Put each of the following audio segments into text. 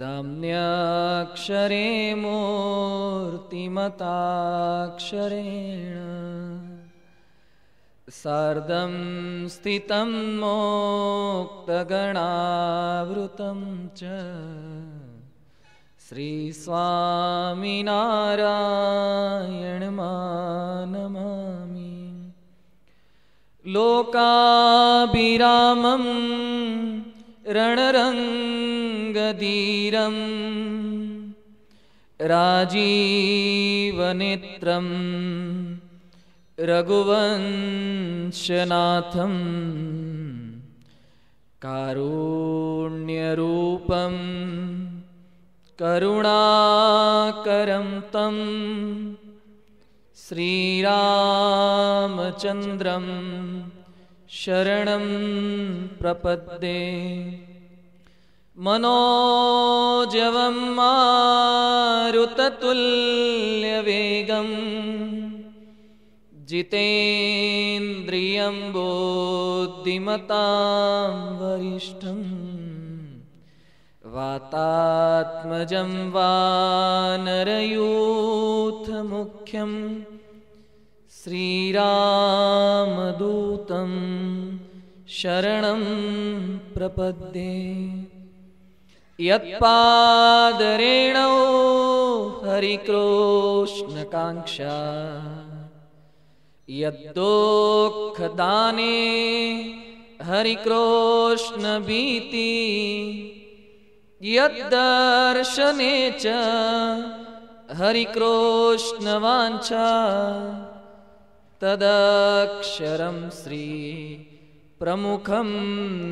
दम्न्याक्षरे मूर्तिमताक्षरेण सार्धं स्थितं मोक्तगणावृतं च श्रीस्वामि मानमामि लोकाभिरामम् रणरङ्गधीरं राजीवनेत्रम् रघुवंशनाथम् कारुण्यरूपं करुणाकरं तं श्रीरामचन्द्रम् शरणं प्रपद्ये मनोजवं मारुततुल्यवेगम् जितेन्द्रियं बोद्धिमतां वरिष्ठं वातात्मजं वा श्रीरामदूतं शरणं प्रपद्ये यत्पादरेणौ हरिकृष्णकाङ्क्षा यद्दोखदाने हरिकृष्णभीति यद्दर्शने च हरिकृष्णवाञ्छा तदक्षरं श्री प्रमुखं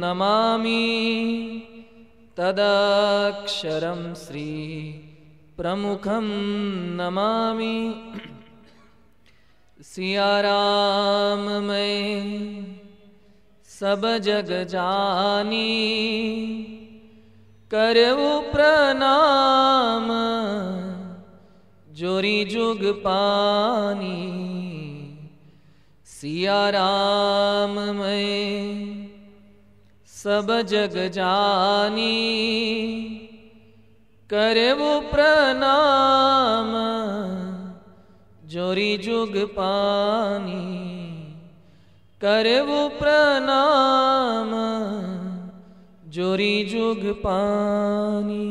नमामि तदक्षरं श्री प्रमुखं नमामि सियारामय जोरी जुग पानी सिया राम मैं सब जग जानी करे वो प्रणाम जोरी जुग पानी करे वो प्रणाम जोरी जुग पानी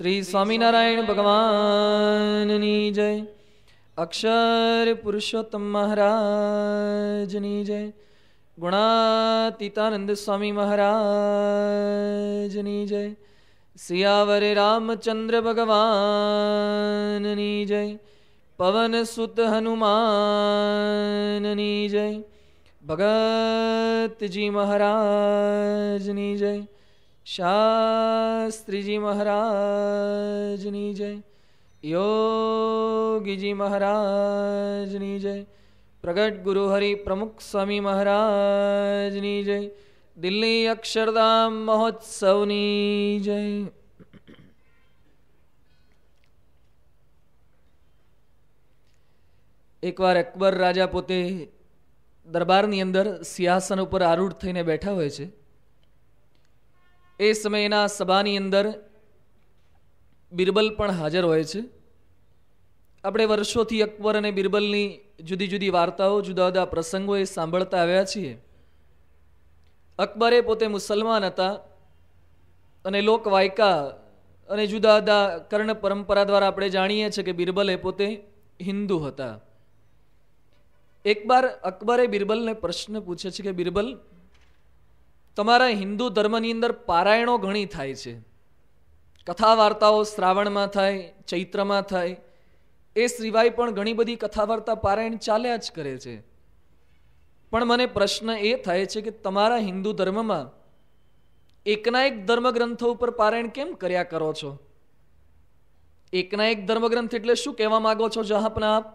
શ્રી સ્વામિનારાયણ ભગવાનની જય અક્ષર પુરુષોત્તમ મહારાજની જય ગુણાતીતાનંદ સ્વામી મહારાજની જય સિયાવર રામચંદ્ર ભગવાનની જય પવનસુત હનુમાનની જય ભગતજી મહારાજની જય શાસ્ત્રીજી મહારાજની જય યોગીજી મહારાજની જય પ્રગટ ગુરુ હરિ પ્રમુખ સ્વામી મહારાજની જય દિલ્હી અક્ષરધામ મહોત્સવની જય એકવાર અકબર રાજા પોતે દરબારની અંદર સિંહાસન ઉપર આરૂઢ થઈને બેઠા હોય છે એ સમયના સભાની અંદર બિરબલ પણ હાજર હોય છે આપણે વર્ષોથી અકબર અને બિરબલની જુદી જુદી વાર્તાઓ જુદા જુદા પ્રસંગોએ સાંભળતા આવ્યા છીએ અકબરે પોતે મુસલમાન હતા અને લોકવાયકા અને જુદા જુદા કર્ણ પરંપરા દ્વારા આપણે જાણીએ છીએ કે બિરબલે પોતે હિન્દુ હતા એકવાર અકબરે બિરબલને પ્રશ્ન પૂછે છે કે બિરબલ તમારા હિન્દુ ધર્મની અંદર પારાયણો ઘણી થાય છે કથા વાર્તાઓ શ્રાવણમાં થાય ચૈત્રમાં થાય એ સિવાય પણ ઘણી બધી કથા વાર્તા પારાયણ ચાલ્યા જ કરે છે પણ મને પ્રશ્ન એ થાય છે કે તમારા હિન્દુ ધર્મમાં એકના એક ધર્મગ્રંથો ઉપર પારાયણ કેમ કર્યા કરો છો એકના એક ધર્મગ્રંથ એટલે શું કહેવા માગો છો જહાપના આપ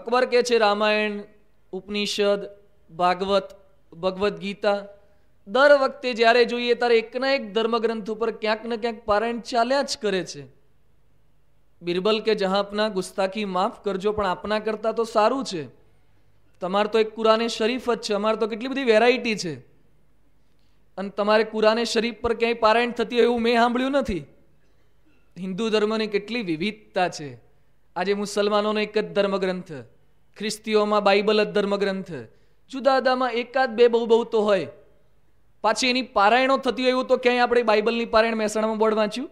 અકબર કહે છે રામાયણ ઉપનિષદ ભાગવત ભગવદ્ ગીતા દર વખતે જ્યારે જોઈએ ત્યારે એકના એક ધર્મગ્રંથ ઉપર ક્યાંક ને ક્યાંક પારાયણ ચાલ્યા જ કરે છે બિરબલ કે જહાંપના ગુસ્તાખી માફ કરજો પણ આપના કરતાં તો સારું છે તમારે તો એક કુરાને શરીફ જ છે અમારે તો કેટલી બધી વેરાયટી છે અને તમારે કુરાને શરીફ પર ક્યાંય પારાયણ થતી હોય એવું મેં સાંભળ્યું નથી હિન્દુ ધર્મની કેટલી વિવિધતા છે આજે મુસલમાનોનો એક જ ધર્મગ્રંથ ખ્રિસ્તીઓમાં બાઇબલ જ ધર્મગ્રંથ જુદા જુદામાં એકાદ બે બહુ બહુ તો હોય પાછી એની પારાયણો થતી હોય એવું તો ક્યાંય આપણે બાઇબલની પારાયણ મહેસાણામાં બોર્ડ વાંચ્યું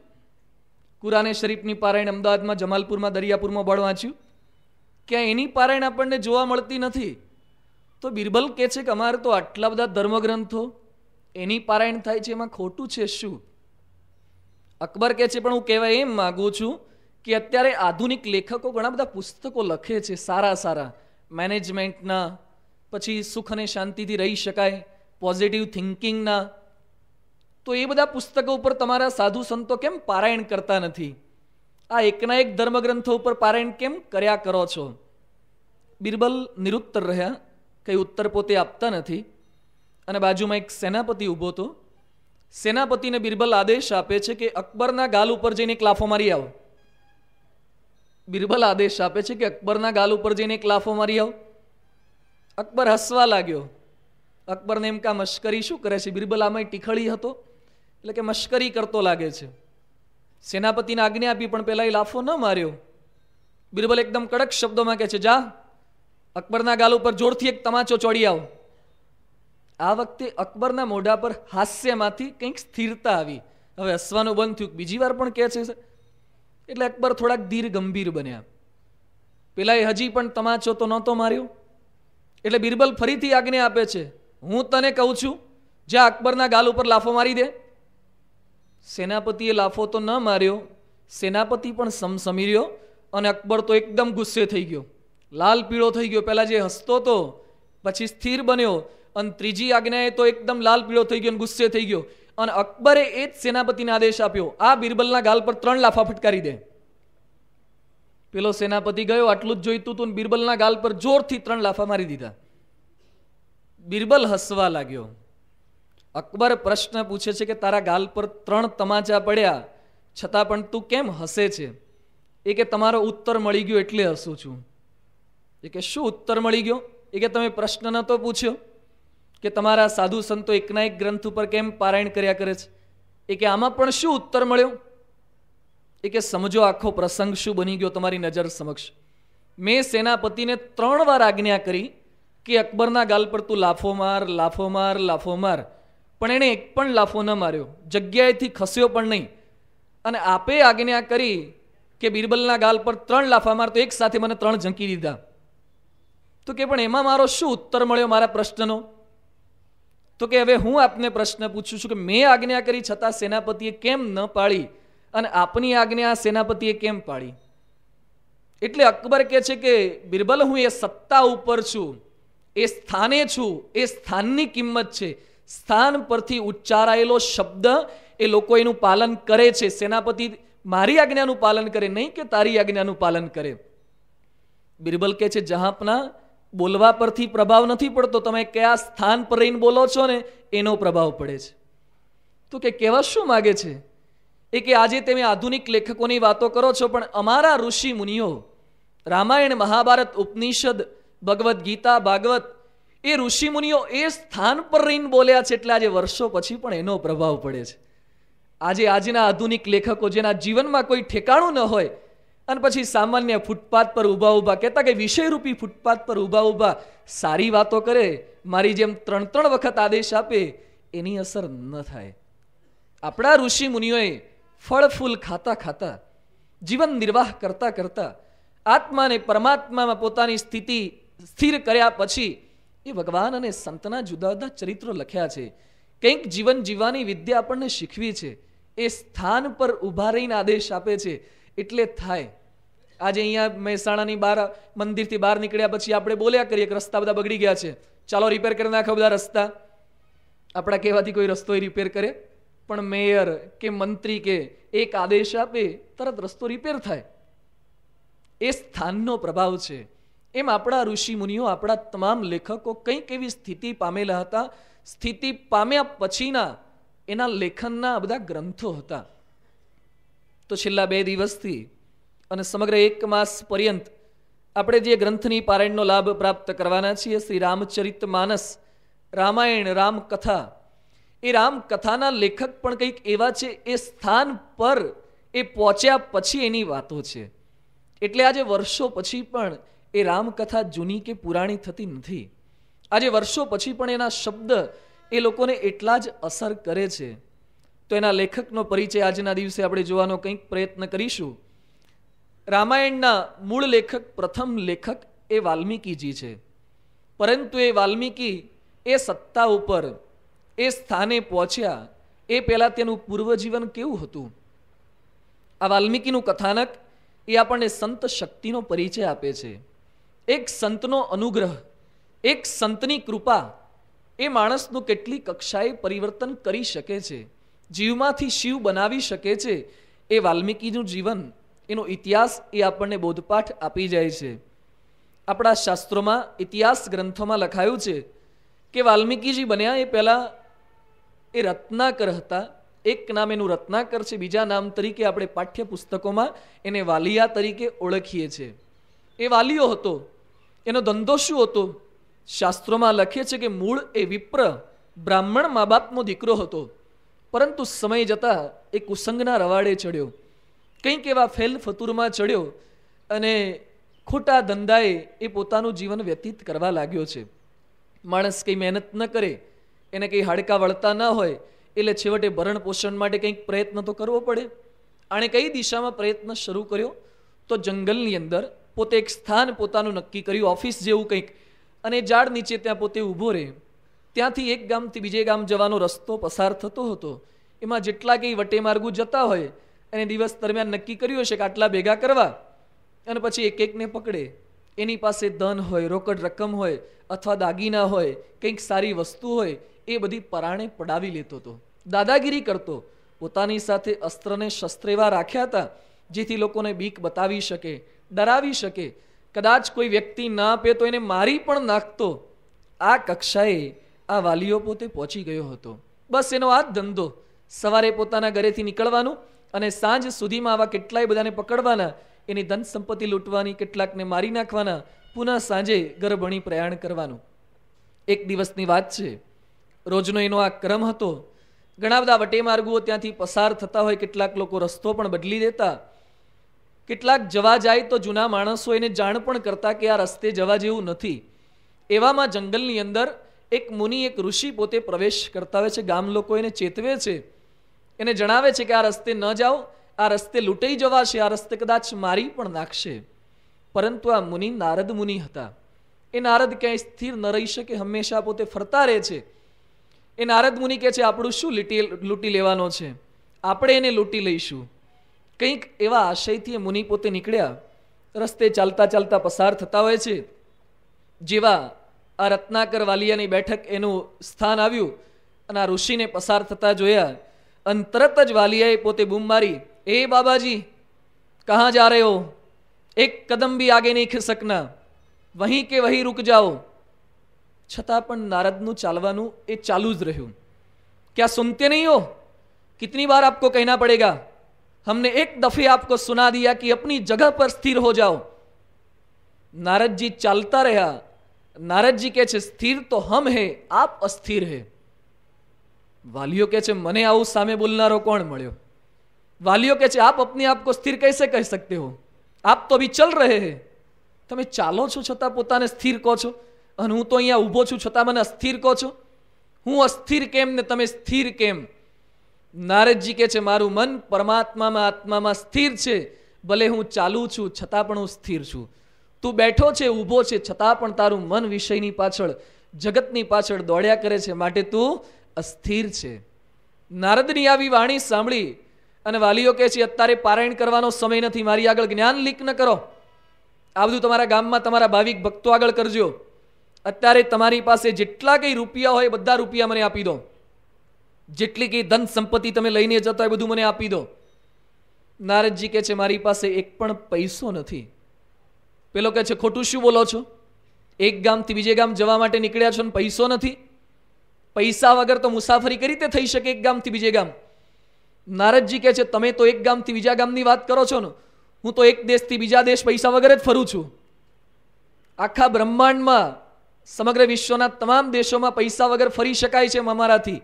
કુરાને શરીફની પારાયણ અમદાવાદમાં જમાલપુરમાં દરિયાપુરમાં બોર્ડ વાંચ્યું ક્યાંય એની પારાયણ આપણને જોવા મળતી નથી તો બિરબલ કહે છે કે અમારે તો આટલા બધા ધર્મગ્રંથો એની પારાયણ થાય છે એમાં ખોટું છે શું અકબર કહે છે પણ હું કહેવાય એમ માગું છું કે અત્યારે આધુનિક લેખકો ઘણા બધા પુસ્તકો લખે છે સારા સારા મેનેજમેન્ટના પછી સુખ અને શાંતિથી રહી શકાય પોઝિટિવ થિંકિંગના તો એ બધા પુસ્તકો ઉપર તમારા સાધુ સંતો કેમ પારાયણ કરતા નથી આ એકના એક ધર્મગ્રંથો ઉપર પારાયણ કેમ કર્યા કરો છો બિરબલ નિરુત્તર રહ્યા કંઈ ઉત્તર પોતે આપતા નથી અને બાજુમાં એક સેનાપતિ ઊભો હતો સેનાપતિને બિરબલ આદેશ આપે છે કે અકબરના ગાલ ઉપર જઈને એક લાફો મારી આવો બિરબલ આદેશ આપે છે કે અકબરના ગાલ ઉપર જઈને એક લાફો મારી આવો અકબર હસવા લાગ્યો અકબરને એમ કા મશ્કરી શું કરે છે બિરબલ આમાં ટીખળી હતો એટલે કે મશ્કરી કરતો લાગે છે સેનાપતિને આજ્ઞા આપી પણ પેલા એ લાફો ન માર્યો બિરબલ એકદમ કડક શબ્દોમાં કહે છે જા અકબરના ગાલ ઉપર જોરથી એક તમાચો ચોડી આવો આ વખતે અકબરના મોઢા પર હાસ્યમાંથી કંઈક સ્થિરતા આવી હવે હસવાનું બંધ થયું બીજી વાર પણ કહે છે એટલે અકબર થોડાક ધીર ગંભીર બન્યા પેલા એ હજી પણ તમાચો તો નહોતો માર્યો એટલે બિરબલ ફરીથી આજ્ઞા આપે છે હું તને કહું છું જે અકબરના ગાલ ઉપર લાફો મારી દે સેનાપતિએ લાફો તો ન માર્યો સેનાપતિ પણ સમસમી રહ્યો અને અકબર તો એકદમ ગુસ્સે થઈ ગયો લાલ પીળો થઈ ગયો પહેલાં જે હસતો હતો પછી સ્થિર બન્યો અને ત્રીજી આજ્ઞાએ તો એકદમ લાલ પીળો થઈ ગયો અને ગુસ્સે થઈ ગયો અને અકબરે એ જ સેનાપતિને આદેશ આપ્યો આ બિરબલના ગાલ પર ત્રણ લાફા ફટકારી દે પેલો સેનાપતિ ગયો આટલું જ જોઈતું હતું બિરબલના ગાલ પર જોરથી ત્રણ લાફા મારી દીધા બિરબલ હસવા લાગ્યો અકબર પ્રશ્ન પૂછે છે કે તારા ગાલ પર ત્રણ તમાચા પડ્યા છતાં પણ તું કેમ હસે છે એ કે તમારો ઉત્તર મળી ગયો એટલે હસું છું એ કે શું ઉત્તર મળી ગયો એ કે તમે પ્રશ્ન નહોતો પૂછ્યો કે તમારા સાધુ સંતો એકના એક ગ્રંથ ઉપર કેમ પારાયણ કર્યા કરે છે એ કે આમાં પણ શું ઉત્તર મળ્યો એ કે સમજો આખો પ્રસંગ શું બની ગયો તમારી નજર સમક્ષ મેં સેનાપતિને ત્રણ વાર આજ્ઞા કરી કે અકબરના ગાલ પર તું લાફો માર લાફો માર લાફો માર પણ એણે એક પણ લાફો ન માર્યો જગ્યાએથી ખસ્યો પણ નહીં અને આપે આજ્ઞા કરી કે બિરબલના ગાલ પર ત્રણ લાફા માર તો એક સાથે મને ત્રણ ઝંકી દીધા તો કે પણ એમાં મારો શું ઉત્તર મળ્યો મારા પ્રશ્નનો તો કે હવે હું આપને પ્રશ્ન પૂછું છું કે મેં આજ્ઞા કરી છતાં સેનાપતિએ કેમ ન પાળી અને આપની આજ્ઞા સેનાપતિએ કેમ પાળી એટલે અકબર કહે છે કે બિરબલ હું એ સત્તા ઉપર છું એ સ્થાને છું એ સ્થાનની કિંમત છે સ્થાન પરથી ઉચ્ચારાયેલો શબ્દ એ લોકો એનું પાલન કરે છે સેનાપતિ મારી આજ્ઞાનું પાલન કરે નહીં કે તારી આજ્ઞાનું પાલન કરે બિરબલ કહે છે જહાંપના બોલવા પરથી પ્રભાવ નથી પડતો તમે કયા સ્થાન પર રહીને બોલો છો ને એનો પ્રભાવ પડે છે તો કે કહેવા શું માગે છે એ કે આજે તમે આધુનિક લેખકોની વાતો કરો છો પણ અમારા ઋષિ મુનિઓ રામાયણ મહાભારત ઉપનિષદ ભગવદ્ ગીતા ભાગવત એ ઋષિમુનિઓ એ સ્થાન પર રહીને બોલ્યા છે એટલે આજે વર્ષો પછી પણ એનો પ્રભાવ પડે છે આજે આજના આધુનિક લેખકો જેના જીવનમાં કોઈ ઠેકાણું ન હોય અને પછી સામાન્ય ફૂટપાથ પર ઊભા ઊભા કહેતા કે વિષયરૂપી ફૂટપાથ પર ઊભા ઊભા સારી વાતો કરે મારી જેમ ત્રણ ત્રણ વખત આદેશ આપે એની અસર ન થાય આપણા ઋષિ મુનિઓએ ફળ ફૂલ ખાતા ખાતા જીવન નિર્વાહ કરતા કરતા આત્માને પરમાત્મામાં પોતાની સ્થિતિ સ્થિર કર્યા પછી એ ભગવાન અને સંતના જુદા જુદા ચરિત્રો લખ્યા છે કંઈક જીવન જીવવાની વિદ્યા આપણને શીખવી છે એ સ્થાન પર ઊભા રહીને આદેશ આપે છે એટલે થાય આજે અહીંયા મહેસાણાની બહાર મંદિરથી બહાર નીકળ્યા પછી આપણે બોલ્યા કરીએ કે રસ્તા બધા બગડી ગયા છે ચાલો રિપેર કરી નાખો બધા રસ્તા આપણા કહેવાથી કોઈ રસ્તો રિપેર કરે પણ મેયર કે મંત્રી કે એક આદેશ આપે તરત રસ્તો રિપેર થાય એ સ્થાનનો પ્રભાવ છે એમ આપણા ઋષિમુનિઓ આપણા તમામ લેખકો કંઈક એવી સ્થિતિ પામેલા હતા સ્થિતિ પામ્યા પછીના એના લેખનના બધા ગ્રંથો હતા તો છેલ્લા બે દિવસથી અને સમગ્ર એક માસ પર્યંત આપણે જે ગ્રંથની પારાયણનો લાભ પ્રાપ્ત કરવાના છીએ શ્રી રામચરિત માનસ રામાયણ રામકથા એ રામકથાના લેખક પણ કંઈક એવા છે એ સ્થાન પર એ પહોંચ્યા પછી એની વાતો છે એટલે આજે વર્ષો પછી પણ એ રામકથા જૂની કે પુરાણી થતી નથી આજે વર્ષો પછી પણ એના શબ્દ એ લોકોને એટલા જ અસર કરે છે તો એના લેખકનો પરિચય આજના દિવસે આપણે જોવાનો કંઈક પ્રયત્ન કરીશું રામાયણના મૂળ લેખક પ્રથમ લેખક એ વાલ્મીકીજી છે પરંતુ એ વાલ્મીકી એ સત્તા ઉપર એ સ્થાને પહોંચ્યા એ પહેલાં તેનું પૂર્વજીવન કેવું હતું આ વાલ્મીકીનું કથાનક એ આપણને સંત શક્તિનો પરિચય આપે છે એક સંતનો અનુગ્રહ એક સંતની કૃપા એ માણસનું કેટલી કક્ષાએ પરિવર્તન કરી શકે છે જીવમાંથી શિવ બનાવી શકે છે એ વાલ્મીકીનું જીવન એનો ઇતિહાસ એ આપણને બોધપાઠ આપી જાય છે આપણા શાસ્ત્રોમાં ઇતિહાસ ગ્રંથોમાં લખાયું છે કે વાલ્મીકીજી બન્યા એ પહેલાં એ રત્નાકર હતા એક નામ એનું રત્નાકર છે બીજા નામ તરીકે આપણે પાઠ્યપુસ્તકોમાં એને વાલિયા તરીકે ઓળખીએ છીએ એ વાલીઓ હતો એનો ધંધો શું હતો શાસ્ત્રોમાં લખે છે કે મૂળ એ વિપ્ર બ્રાહ્મણ મા બાપનો દીકરો હતો પરંતુ સમય જતાં એ કુસંગના રવાડે ચડ્યો કંઈક એવા ફેલ ફતુરમાં ચડ્યો અને ખોટા ધંધાએ એ પોતાનું જીવન વ્યતીત કરવા લાગ્યો છે માણસ કંઈ મહેનત ન કરે એને કંઈ હાડકા વળતા ન હોય એટલે છેવટે ભરણ પોષણ માટે કંઈક પ્રયત્ન તો કરવો પડે આણે કઈ દિશામાં પ્રયત્ન શરૂ કર્યો તો જંગલની અંદર પોતે એક સ્થાન પોતાનું નક્કી કર્યું ઓફિસ જેવું કંઈક અને ઝાડ નીચે ત્યાં પોતે ઊભો રહે ત્યાંથી એક ગામથી બીજે ગામ જવાનો રસ્તો પસાર થતો હતો એમાં જેટલા કંઈ વટેમાર્ગો જતા હોય અને દિવસ દરમિયાન નક્કી કર્યું હશે કે આટલા ભેગા કરવા અને પછી એક એકને પકડે એની પાસે ધન હોય રોકડ રકમ હોય અથવા દાગીના હોય કંઈક સારી વસ્તુ હોય એ બધી પરાણે પડાવી લેતો હતો દાદાગીરી કરતો પોતાની સાથે અસ્ત્રને શસ્ત્ર એવા રાખ્યા હતા જેથી લોકોને બીક બતાવી શકે ડરાવી શકે કદાચ કોઈ વ્યક્તિ ના આપે તો એને મારી પણ નાખતો આ કક્ષાએ આ વાલીઓ પોતે પહોંચી ગયો હતો બસ એનો આ ધંધો સવારે પોતાના ઘરેથી નીકળવાનું અને સાંજ સુધીમાં આવા કેટલાય બધાને પકડવાના એની ધન સંપત્તિ લૂંટવાની કેટલાકને મારી નાખવાના પુનઃ સાંજે ગરભણી પ્રયાણ કરવાનું એક દિવસની વાત છે રોજનો એનો આ ક્રમ હતો ઘણા બધા વટે માર્ગો ત્યાંથી પસાર થતા હોય કેટલાક લોકો રસ્તો પણ બદલી દેતા કેટલાક જવા જાય તો જૂના માણસો એને જાણ પણ કરતા કે આ રસ્તે જવા જેવું નથી એવામાં જંગલની અંદર એક મુનિ એક ઋષિ પોતે પ્રવેશ કરતા હોય છે ગામ લોકો એને ચેતવે છે એને જણાવે છે કે આ રસ્તે ન જાઓ આ રસ્તે લૂંટાઈ જવાશે આ રસ્તે કદાચ મારી પણ નાખશે પરંતુ આ મુનિ નારદ મુનિ હતા એ નારદ ક્યાંય સ્થિર ન રહી શકે હંમેશા પોતે ફરતા રહે છે એ નારદ મુનિ કહે છે આપણું શું લૂંટી લૂંટી લેવાનો છે આપણે એને લૂંટી લઈશું કંઈક એવા આશયથી મુનિ પોતે નીકળ્યા રસ્તે ચાલતા ચાલતા પસાર થતા હોય છે જેવા આ રત્નાકર વાલિયાની બેઠક એનું સ્થાન આવ્યું અને આ ઋષિને પસાર થતા જોયા અને તરત જ વાલિયાએ પોતે બૂમ મારી એ બાબાજી કહા જા રહે હો એક કદમ બી આગે નહીં ખિસકના વહીં કે વહીં રૂક જાઓ છતાં પણ નારદનું ચાલવાનું એ ચાલુ જ રહ્યું ક્યાં સુનતે નહીં હો કિતની બાર આપકો કહેના પડેગા हमने एक दफे आपको सुना दिया कि अपनी जगह पर स्थिर हो जाओ नारद जी चलता रहा નારદજી કહે છે સ્થિર તો હમ હે આપ અસ્થિર હે વાલીઓ કે છે મને આવું સામે બોલનારો કોણ મળ્યો વાલીઓ કે છે આપ અપને આપકો સ્થિર કૈસે કહી શકતે હો આપ તો અભી ચલ રહે હે તમે ચાલો છો છતાં પોતાને સ્થિર કહો છો અને હું તો અહીંયા ઊભો છું છતાં મને અસ્થિર કહો છો હું અસ્થિર કેમ ને તમે સ્થિર કેમ નારદજી કે છે મારું મન પરમાત્મામાં આત્મામાં સ્થિર છે ભલે હું ચાલું છું છતાં પણ હું સ્થિર છું તું બેઠો છે ઊભો છે છતાં પણ તારું મન વિષયની પાછળ જગતની પાછળ દોડ્યા કરે છે માટે તું અસ્થિર છે નારદની આવી વાણી સાંભળી અને વાલીઓ કહે છે અત્યારે પારાયણ કરવાનો સમય નથી મારી આગળ જ્ઞાન લીક કરો આ બધું તમારા ગામમાં તમારા ભાવિક ભક્તો આગળ કરજો અત્યારે તમારી પાસે જેટલા કંઈ રૂપિયા હોય બધા રૂપિયા મને આપી દો જેટલી કે ધન સંપત્તિ તમે લઈને જતા એ બધું મને આપી દો નારદજી કહે છે મારી પાસે એક પણ પૈસો નથી પેલો કહે છે ખોટું શું બોલો છો એક ગામથી બીજે ગામ જવા માટે નીકળ્યા છો ને પૈસો નથી પૈસા વગર તો મુસાફરી કઈ રીતે થઈ શકે એક ગામથી બીજે ગામ નારદજી કહે છે તમે તો એક ગામથી બીજા ગામની વાત કરો છો ને હું તો એક દેશથી બીજા દેશ પૈસા વગર જ ફરું છું આખા બ્રહ્માંડમાં સમગ્ર વિશ્વના તમામ દેશોમાં પૈસા વગર ફરી શકાય છે મારાથી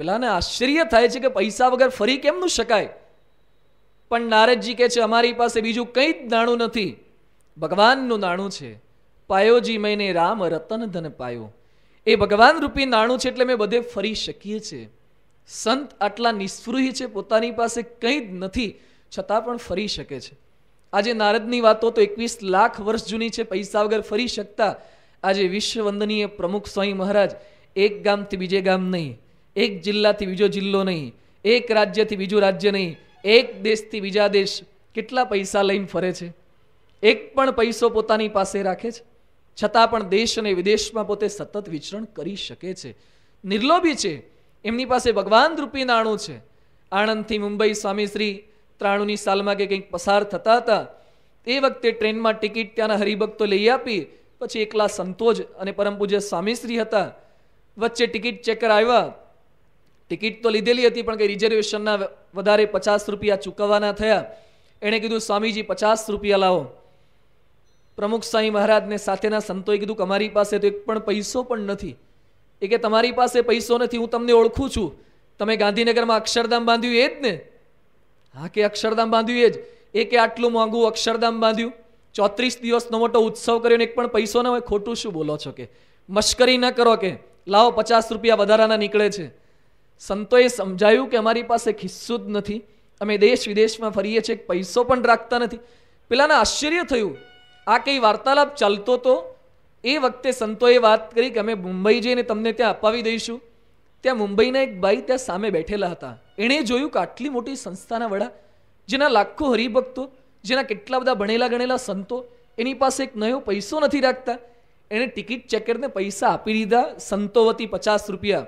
પેલાને આશ્ચર્ય થાય છે કે પૈસા વગર ફરી કેમનું શકાય પણ નારદજી કહે છે અમારી પાસે બીજું કંઈ જ નાણું નથી ભગવાનનું નાણું છે પાયોજી મૈને રામ રતન ધન પાયો એ ભગવાન રૂપી નાણું છે એટલે મેં બધે ફરી શકીએ છીએ સંત આટલા નિસ્પૃહી છે પોતાની પાસે કંઈ જ નથી છતાં પણ ફરી શકે છે આજે નારદની વાતો તો એકવીસ લાખ વર્ષ જૂની છે પૈસા વગર ફરી શકતા આજે વિશ્વવંદનીય પ્રમુખ સ્વામી મહારાજ એક ગામથી બીજે ગામ નહીં એક જિલ્લાથી બીજો જિલ્લો નહીં એક રાજ્યથી બીજું રાજ્ય નહીં એક દેશથી બીજા દેશ કેટલા પૈસા લઈને ફરે છે એક પણ પૈસો પોતાની પાસે રાખે છે છતાં પણ દેશ અને વિદેશમાં પોતે સતત વિચરણ કરી શકે છે નિર્લોભી છે એમની પાસે ભગવાન રૂપી નાણું છે આણંદથી મુંબઈ સ્વામીશ્રી ત્રાણુંની સાલમાં કે કંઈક પસાર થતા હતા એ વખતે ટ્રેનમાં ટિકિટ ત્યાંના હરિભક્તો લઈ આપી પછી એકલા સંતોજ અને પરમ પૂજ્ય સ્વામીશ્રી હતા વચ્ચે ટિકિટ ચેકર આવ્યા ટિકિટ તો લીધેલી હતી પણ કે રિઝર્વેશનના વધારે પચાસ રૂપિયા ચૂકવવાના થયા એણે કીધું સ્વામીજી પચાસ રૂપિયા લાવો પ્રમુખ સ્વામી મહારાજને સાથેના સંતોએ કીધું કે અમારી પાસે તો એક પણ પૈસો પણ નથી એ કે તમારી પાસે પૈસો નથી હું તમને ઓળખું છું તમે ગાંધીનગરમાં અક્ષરધામ બાંધ્યું એ જ ને હા કે અક્ષરધામ બાંધ્યું એ જ એ કે આટલું મોંઘું અક્ષરધામ બાંધ્યું ચોત્રીસ દિવસનો મોટો ઉત્સવ કર્યો ને એક પણ પૈસો ન હોય ખોટું શું બોલો છો કે મશ્કરી ન કરો કે લાવો પચાસ રૂપિયા વધારાના નીકળે છે સંતોએ સમજાયું કે અમારી પાસે ખિસ્સું જ નથી અમે દેશ વિદેશમાં ફરીએ છીએ પૈસો પણ રાખતા નથી પેલાને આશ્ચર્ય થયું આ કંઈ વાર્તાલાપ ચાલતો તો એ વખતે સંતોએ વાત કરી કે અમે મુંબઈ જઈને તમને ત્યાં અપાવી દઈશું ત્યાં મુંબઈના એક ભાઈ ત્યાં સામે બેઠેલા હતા એણે જોયું કે આટલી મોટી સંસ્થાના વડા જેના લાખો હરિભક્તો જેના કેટલા બધા ભણેલા ગણેલા સંતો એની પાસે એક નયો પૈસો નથી રાખતા એણે ટિકિટ ચેકરને પૈસા આપી દીધા સંતો વતી પચાસ રૂપિયા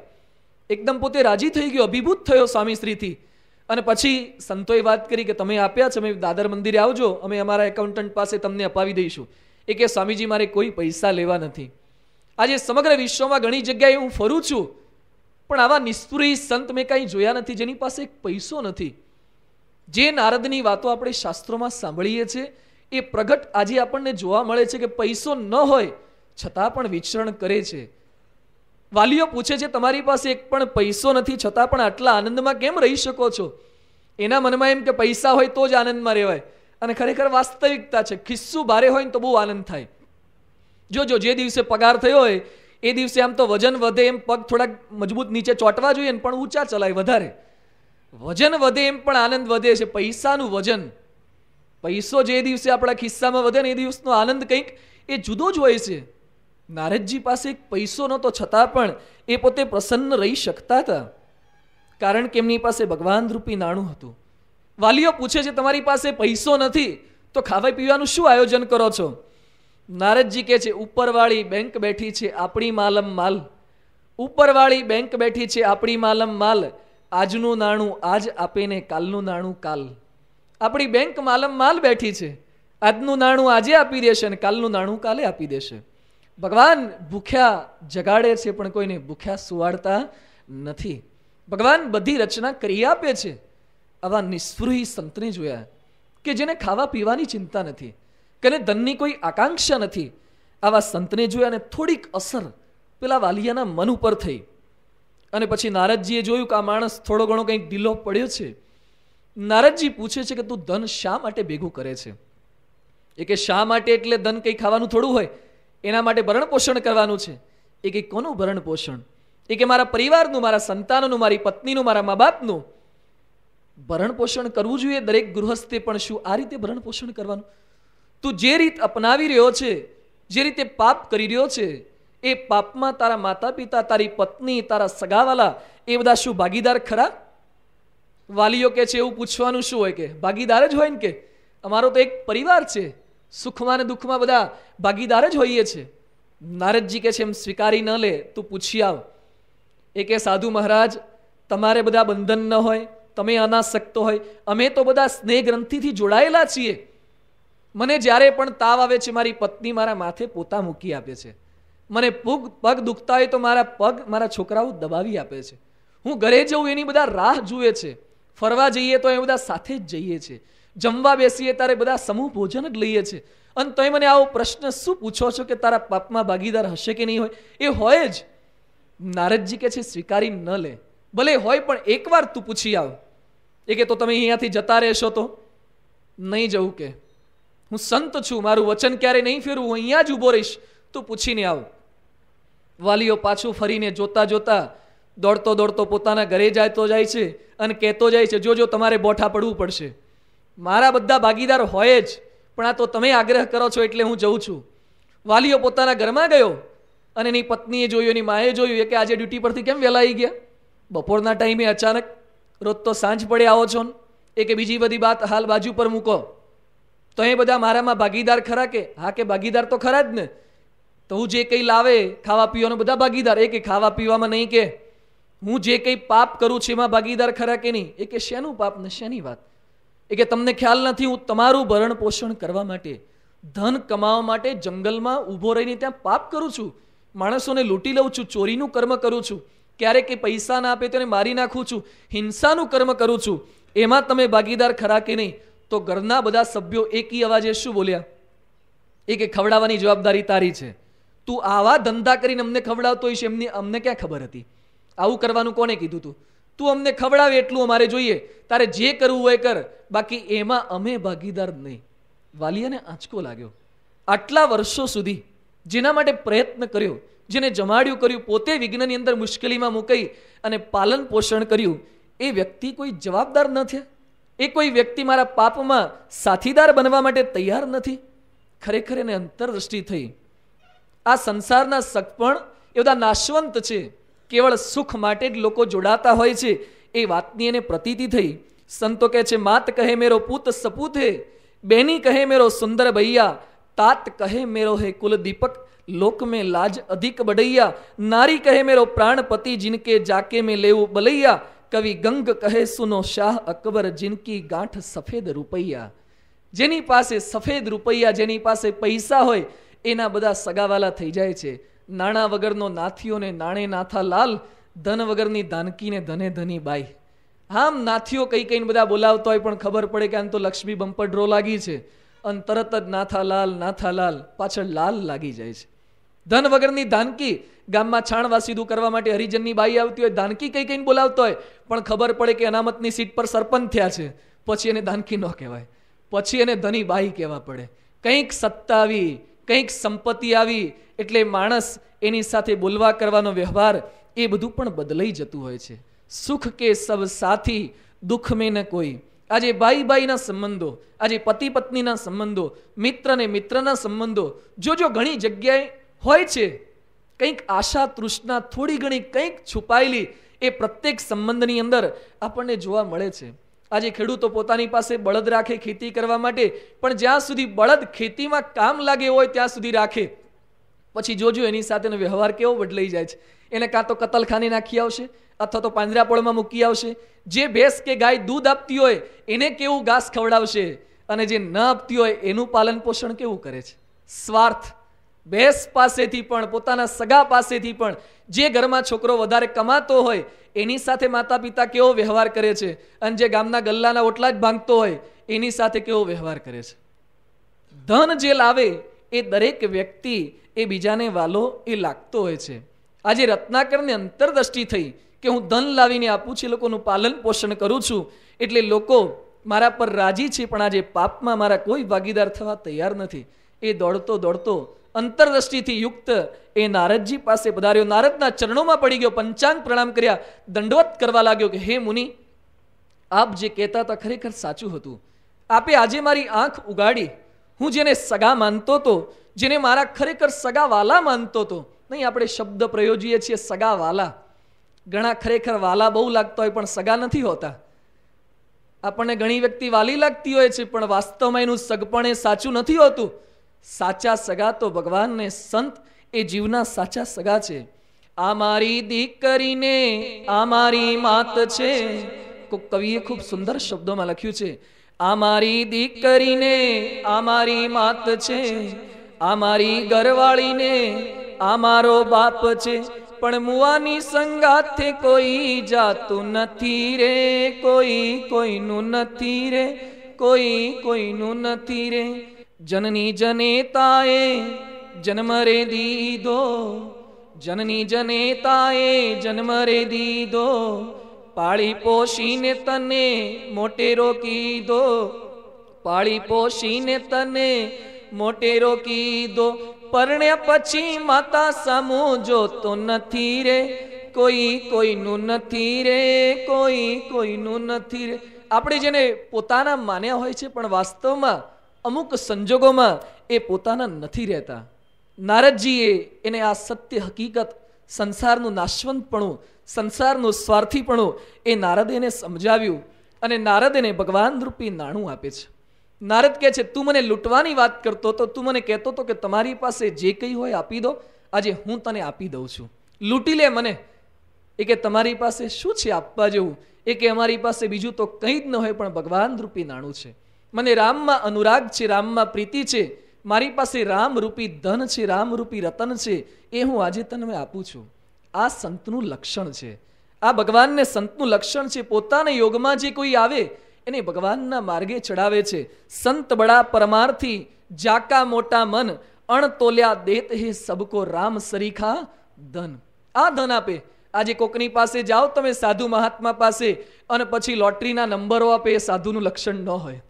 એકદમ પોતે રાજી થઈ ગયો અભિભૂત થયો સ્વામી શ્રીથી અને પછી સંતોએ વાત કરી કે તમે આપ્યા છે અમે દાદર મંદિરે આવજો અમે અમારા એકાઉન્ટન્ટ પાસે તમને અપાવી દઈશું એ કે સ્વામીજી મારે કોઈ પૈસા લેવા નથી આજે સમગ્ર વિશ્વમાં ઘણી જગ્યાએ હું ફરું છું પણ આવા નિસ્પૃહી સંત મેં કાંઈ જોયા નથી જેની પાસે પૈસો નથી જે નારદની વાતો આપણે શાસ્ત્રોમાં સાંભળીએ છીએ એ પ્રગટ આજે આપણને જોવા મળે છે કે પૈસો ન હોય છતાં પણ વિચરણ કરે છે વાલીઓ પૂછે છે તમારી પાસે એક પણ પૈસો નથી છતાં પણ આટલા આનંદમાં કેમ રહી શકો છો એના મનમાં એમ કે પૈસા હોય તો જ આનંદમાં રહેવાય અને ખરેખર વાસ્તવિકતા છે ખિસ્સું ભારે હોય ને તો બહુ આનંદ થાય જોજો જે દિવસે પગાર થયો હોય એ દિવસે આમ તો વજન વધે એમ પગ થોડાક મજબૂત નીચે ચોંટવા જોઈએ ને પણ ઊંચા ચલાય વધારે વજન વધે એમ પણ આનંદ વધે છે પૈસાનું વજન પૈસો જે દિવસે આપણા ખિસ્સામાં વધે ને એ દિવસનો આનંદ કંઈક એ જુદો જ હોય છે નારદજી પાસે પૈસો નહોતો છતાં પણ એ પોતે પ્રસન્ન રહી શકતા હતા કારણ કે એમની પાસે ભગવાન રૂપી નાણું હતું વાલીઓ પૂછે છે તમારી પાસે પૈસો નથી તો ખાવા પીવાનું શું આયોજન કરો છો નારદજી કહે છે ઉપરવાળી બેંક બેઠી છે આપણી માલમ માલ ઉપરવાળી બેંક બેઠી છે આપણી માલમ માલ આજનું નાણું આજ આપે ને કાલનું નાણું કાલ આપણી બેંક માલમ માલ બેઠી છે આજનું નાણું આજે આપી દેશે અને કાલનું નાણું કાલે આપી દેશે ભગવાન ભૂખ્યા જગાડે છે પણ કોઈને ભૂખ્યા સુવાડતા નથી ભગવાન બધી રચના કરી આપે છે આવા નિસ્પૃહી સંતને જોયા કે જેને ખાવા પીવાની ચિંતા નથી કે ધનની કોઈ આકાંક્ષા નથી આવા સંતને જોયા અને થોડીક અસર પેલા વાલિયાના મન ઉપર થઈ અને પછી નારદજીએ જોયું કે આ માણસ થોડો ઘણો કંઈક ઢીલો પડ્યો છે નારદજી પૂછે છે કે તું ધન શા માટે ભેગું કરે છે એ કે શા માટે એટલે ધન કંઈ ખાવાનું થોડું હોય એના માટે ભરણ પોષણ કરવાનું છે એ કે કોનું ભરણ પોષણ એ કે મારા પરિવારનું મારા સંતાનોનું મારી પત્નીનું મારા મા બાપનું ભરણ પોષણ કરવું જોઈએ દરેક ગૃહસ્થે પણ શું આ રીતે ભરણ પોષણ કરવાનું તું જે રીત અપનાવી રહ્યો છે જે રીતે પાપ કરી રહ્યો છે એ પાપમાં તારા માતા પિતા તારી પત્ની તારા સગાવાલા એ બધા શું ભાગીદાર ખરા વાલીઓ કે છે એવું પૂછવાનું શું હોય કે ભાગીદાર જ હોય ને કે અમારો તો એક પરિવાર છે સુખમાં અને દુઃખમાં બધા ભાગીદાર જ હોઈએ છે નારદજી કે છે એમ સ્વીકારી ન લે તું પૂછી આવ એ કે સાધુ મહારાજ તમારે બધા બંધન ન હોય તમે અનાસક્ત હોય અમે તો બધા સ્નેહ ગ્રંથિથી જોડાયેલા છીએ મને જ્યારે પણ તાવ આવે છે મારી પત્ની મારા માથે પોતા મૂકી આપે છે મને પગ પગ દુખતા હોય તો મારા પગ મારા છોકરાઓ દબાવી આપે છે હું ઘરે જઉં એની બધા રાહ જુએ છે ફરવા જઈએ તો એ બધા સાથે જ જઈએ છીએ જમવા બેસીએ તારે બધા સમૂહ ભોજન જ લઈએ છે અને તમે મને આવો પ્રશ્ન શું પૂછો છો કે તારા પાપમાં ભાગીદાર હશે કે નહીં હોય એ હોય જ નારદજી કે છે સ્વીકારી ન લે ભલે હોય પણ એકવાર તું પૂછી આવ એ કે તો તમે અહીંયાથી જતા રહેશો તો નહીં જવું કે હું સંત છું મારું વચન ક્યારે નહીં ફેરવું હું અહીંયા જ ઊભો રહીશ તું પૂછીને આવ વાલીઓ પાછું ફરીને જોતા જોતા દોડતો દોડતો પોતાના ઘરે જાય તો જાય છે અને કહેતો જાય છે જોજો તમારે બોઠા પડવું પડશે મારા બધા ભાગીદાર હોય જ પણ આ તો તમે આગ્રહ કરો છો એટલે હું જઉં છું વાલીઓ પોતાના ઘરમાં ગયો અને એની પત્નીએ જોયું એની માએ જોયું કે આજે ડ્યુટી પરથી કેમ વહેલા આવી ગયા બપોરના ટાઈમે અચાનક રોજ તો સાંજ પડે આવો છો ને એ કે બીજી બધી વાત હાલ બાજુ પર મૂકો તો એ બધા મારામાં ભાગીદાર ખરા કે હા કે ભાગીદાર તો ખરા જ ને તો હું જે કંઈ લાવે ખાવા પીવાનો બધા ભાગીદાર એ કે ખાવા પીવામાં નહીં કે હું જે કંઈ પાપ કરું છું એમાં ભાગીદાર ખરા કે નહીં એ કે શેનું પાપ ને શેની વાત એ કે તમને ખ્યાલ નથી હું તમારું ભરણ પોષણ કરવા માટે ધન કમાવા માટે જંગલમાં ઊભો રહીને ત્યાં પાપ કરું છું માણસોને લૂંટી લઉં છું ચોરીનું કર્મ કરું છું ક્યારેક એ પૈસા ના આપે તેને મારી નાખું છું હિંસાનું કર્મ કરું છું એમાં તમે ભાગીદાર ખરા કે નહીં તો ઘરના બધા સભ્યો એકી અવાજે શું બોલ્યા એ કે ખવડાવવાની જવાબદારી તારી છે તું આવા ધંધા કરીને અમને ખવડાવતો હોય છે એમની અમને ક્યાં ખબર હતી આવું કરવાનું કોને કીધું તું તું અમને ખવડાવે એટલું અમારે જોઈએ તારે જે કરવું હોય કર બાકી એમાં અમે ભાગીદાર નહીં વાલિયાને આંચકો લાગ્યો આટલા વર્ષો સુધી જેના માટે પ્રયત્ન કર્યો જેને જમાડ્યું કર્યું પોતે વિઘ્નની અંદર મુશ્કેલીમાં મુકાઈ અને પાલન પોષણ કર્યું એ વ્યક્તિ કોઈ જવાબદાર ન થયા એ કોઈ વ્યક્તિ મારા પાપમાં સાથીદાર બનવા માટે તૈયાર નથી ખરેખર એને અંતરદૃષ્ટિ થઈ આ સંસારના સગપણ એ બધા નાશવંત છે કેવળ સુખ માટે જ લોકો જોડાતા હોય છે એ વાતની એને પ્રતીતિ થઈ સંતો કહે છે માત કહે મેરો પૂત સપૂત હે બેની કહે મેરો સુંદર ભૈયા તાત કહે મેરો હે દીપક લોક મેં લાજ અધિક બડૈયા નારી કહે મેરો પ્રાણપતિ જિનકે જાકે મેં લેવું બલૈયા કવિ ગંગ કહે સુનો શાહ અકબર જિનકી ગાંઠ સફેદ રૂપૈયા જેની પાસે સફેદ રૂપૈયા જેની પાસે પૈસા હોય એના બધા સગાવાલા થઈ જાય છે નાણાં વગરનો નાથીઓ ને નાણે નાથા લાલ ધન વગરની ધાનકીને ધને ધની બાઈ આમ નાથીઓ કઈ કઈને બધા બોલાવતા હોય પણ ખબર પડે કે આમ તો લક્ષ્મી બમ્પર ડ્રો લાગી છે અને તરત જ નાથા લાલ નાથા લાલ પાછળ લાલ લાગી જાય છે ધન વગરની ધાનકી ગામમાં છાણવા સીધું કરવા માટે હરિજનની બાઈ આવતી હોય ધાનકી કઈ કઈને બોલાવતો હોય પણ ખબર પડે કે અનામતની સીટ પર સરપંચ થયા છે પછી એને ધાનકી ન કહેવાય પછી એને ધની બાઈ કહેવા પડે કંઈક સત્તાવી કંઈક સંપત્તિ આવી એટલે માણસ એની સાથે બોલવા કરવાનો વ્યવહાર એ બધું પણ બદલાઈ જતું હોય છે સુખ કે સબ સાથી દુઃખ મેં ન કોઈ આજે ભાઈ ભાઈના સંબંધો આજે પતિ પત્નીના સંબંધો મિત્ર ને મિત્રના સંબંધો જો જો ઘણી જગ્યાએ હોય છે કંઈક આશા તૃષ્ણા થોડી ઘણી કંઈક છુપાયેલી એ પ્રત્યેક સંબંધની અંદર આપણને જોવા મળે છે આજે ખેડૂતો પોતાની પાસે બળદ રાખે ખેતી કરવા માટે પણ જ્યાં સુધી બળદ ખેતીમાં કામ લાગે હોય ત્યાં સુધી રાખે પછી જોજો એની સાથેનો વ્યવહાર કેવો બદલાઈ જાય છે એને કાં તો કતલખાને નાખી આવશે અથવા તો પાંજરાપોળમાં મૂકી આવશે જે ભેંસ કે ગાય દૂધ આપતી હોય એને કેવું ઘાસ ખવડાવશે અને જે ન આપતી હોય એનું પાલન પોષણ કેવું કરે છે સ્વાર્થ ભેંસ પાસેથી પણ પોતાના સગા પાસેથી પણ જે ઘરમાં છોકરો વધારે કમાતો હોય એની સાથે માતા પિતા કેવો વ્યવહાર કરે છે અને જે ગામના ગલ્લાના ઓટલા જ ભાંગતો હોય એની સાથે કેવો વ્યવહાર કરે છે ધન જે લાવે એ દરેક વ્યક્તિ એ બીજાને વાલો એ લાગતો હોય છે આજે રત્નાકરને અંતરદ્રષ્ટિ થઈ કે હું ધન લાવીને આપું છું લોકોનું પાલન પોષણ કરું છું એટલે લોકો મારા પર રાજી છે પણ આજે પાપમાં મારા કોઈ ભાગીદાર થવા તૈયાર નથી એ દોડતો દોડતો અંતરદ્રષ્ટિથી યુક્ત એ નારદજી પાસે પધાર્યો નારદના ચરણોમાં પડી ગયો પંચાંગ પ્રણામ કર્યા દંડવત કરવા લાગ્યો કે હે મુનિ આપ જે કહેતા હતા ખરેખર સાચું હતું આપે આજે મારી આંખ ઉગાડી હું જેને સગા માનતો હતો જેને મારા ખરેખર સગા વાલા માનતો હતો નહીં આપણે શબ્દ પ્રયોજીએ છીએ સગા વાલા ઘણા ખરેખર વાલા બહુ લાગતા હોય પણ સગા નથી હોતા આપણને ઘણી વ્યક્તિ વાલી લાગતી હોય છે પણ વાસ્તવમાં એનું સગપણે સાચું નથી હોતું સાચા સગા તો ભગવાનને સંત એ જીવના સાચા સગા છે આ મારી દીકરીને આ મારી માત છે કવિએ ખૂબ સુંદર શબ્દોમાં લખ્યું છે આ મારી દીકરીને આ મારી માત છે આ મારી ઘરવાળીને આ મારો બાપ છે પણ મુવાની સંગાથે કોઈ જાતું નથી રે કોઈ કોઈનું નથી રે કોઈ કોઈનું નથી રે જનની જનેતાએ જન્મ રે દીધો જનની જનેતાએ જન્મ રે દીધો પાળી પોષીને તને મોટેરો કીધો પાળી પોષીને તને મોટેરો કીધો પરણ્યા પછી માતા સામું જોતો નથી રે કોઈ કોઈનું નથી રે કોઈ કોઈનું નથી રે આપણે જેને પોતાના માન્યા હોય છે પણ વાસ્તવમાં અમુક સંજોગોમાં એ પોતાના નથી રહેતા નારદજીએ એને આ સત્ય હકીકત સંસારનું નાશવંતપણું સંસારનું સ્વાર્થીપણું એ નારદેને સમજાવ્યું અને નારદેને ભગવાન રૂપી નાણું આપે છે નારદ કહે છે તું મને લૂંટવાની વાત કરતો તો તું મને કહેતો હતો કે તમારી પાસે જે કંઈ હોય આપી દો આજે હું તને આપી દઉં છું લૂંટી લે મને એ કે તમારી પાસે શું છે આપવા જેવું એ કે અમારી પાસે બીજું તો કંઈ જ ન હોય પણ ભગવાન રૂપી નાણું છે મને રામમાં અનુરાગ છે રામમાં પ્રીતિ છે મારી પાસે રામરૂપી ધન છે રામરૂપી રતન છે એ હું આજે તને આપું છું આ સંતનું લક્ષણ છે આ ભગવાનને સંતનું લક્ષણ છે પોતાના યોગમાં જે કોઈ આવે એને ભગવાનના માર્ગે ચડાવે છે સંત બડા પરમાર્થી જાકા મોટા મન અણતોલ્યા દેત હે સબકો રામ સરીખા ધન આ ધન આપે આજે કોકની પાસે જાઓ તમે સાધુ મહાત્મા પાસે અને પછી લોટરીના નંબરો આપે એ સાધુનું લક્ષણ ન હોય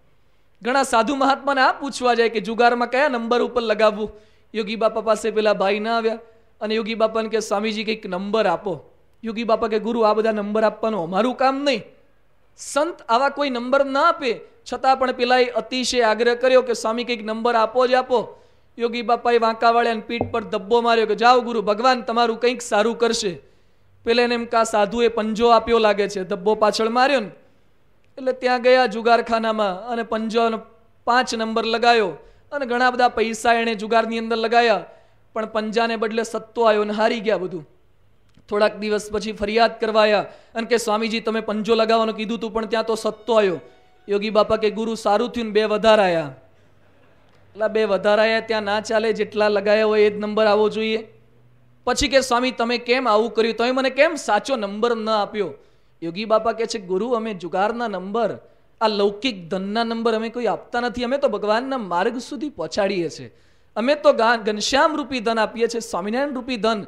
ઘણા સાધુ મહાત્માને આ પૂછવા જાય કે જુગારમાં કયા નંબર ઉપર લગાવવું યોગી બાપા પાસે પેલા ભાઈ ના આવ્યા અને યોગી બાપાને કે સ્વામીજી કંઈક નંબર આપો યોગી બાપા કે ગુરુ આ બધા નંબર આપવાનો અમારું કામ નહીં સંત આવા કોઈ નંબર ના આપે છતાં પણ પેલાએ અતિશય આગ્રહ કર્યો કે સ્વામી કંઈક નંબર આપો જ આપો યોગી બાપાએ વાંકાવાળાને પીઠ પર ધબ્બો માર્યો કે જાઓ ગુરુ ભગવાન તમારું કંઈક સારું કરશે પેલા એને એમ કા સાધુએ પંજો આપ્યો લાગે છે ધબ્બો પાછળ માર્યો ને એટલે ત્યાં ગયા જુગારખાનામાં અને પંજો પાંચ નંબર લગાયો અને ઘણા બધા પૈસા એણે જુગારની અંદર લગાયા પણ પંજાને બદલે સત્તો આવ્યો અને હારી ગયા બધું થોડાક દિવસ પછી ફરિયાદ કરવાયા અને કે સ્વામીજી તમે પંજો લગાવવાનું કીધું હતું પણ ત્યાં તો સત્તો આવ્યો યોગી બાપા કે ગુરુ સારું થયું ને બે વધારાયા એટલે બે વધારાયા ત્યાં ના ચાલે જેટલા લગાયા હોય એ જ નંબર આવવો જોઈએ પછી કે સ્વામી તમે કેમ આવું કર્યું તમે મને કેમ સાચો નંબર ન આપ્યો યોગી બાપા કહે છે ગુરુ અમે જુગારના નંબર આ લૌકિક ધનના નંબર અમે કોઈ આપતા નથી અમે તો ભગવાનના માર્ગ સુધી પહોંચાડીએ છીએ અમે તો ઘનશ્યામ રૂપી ધન આપીએ છીએ સ્વામિનારાયણ રૂપી ધન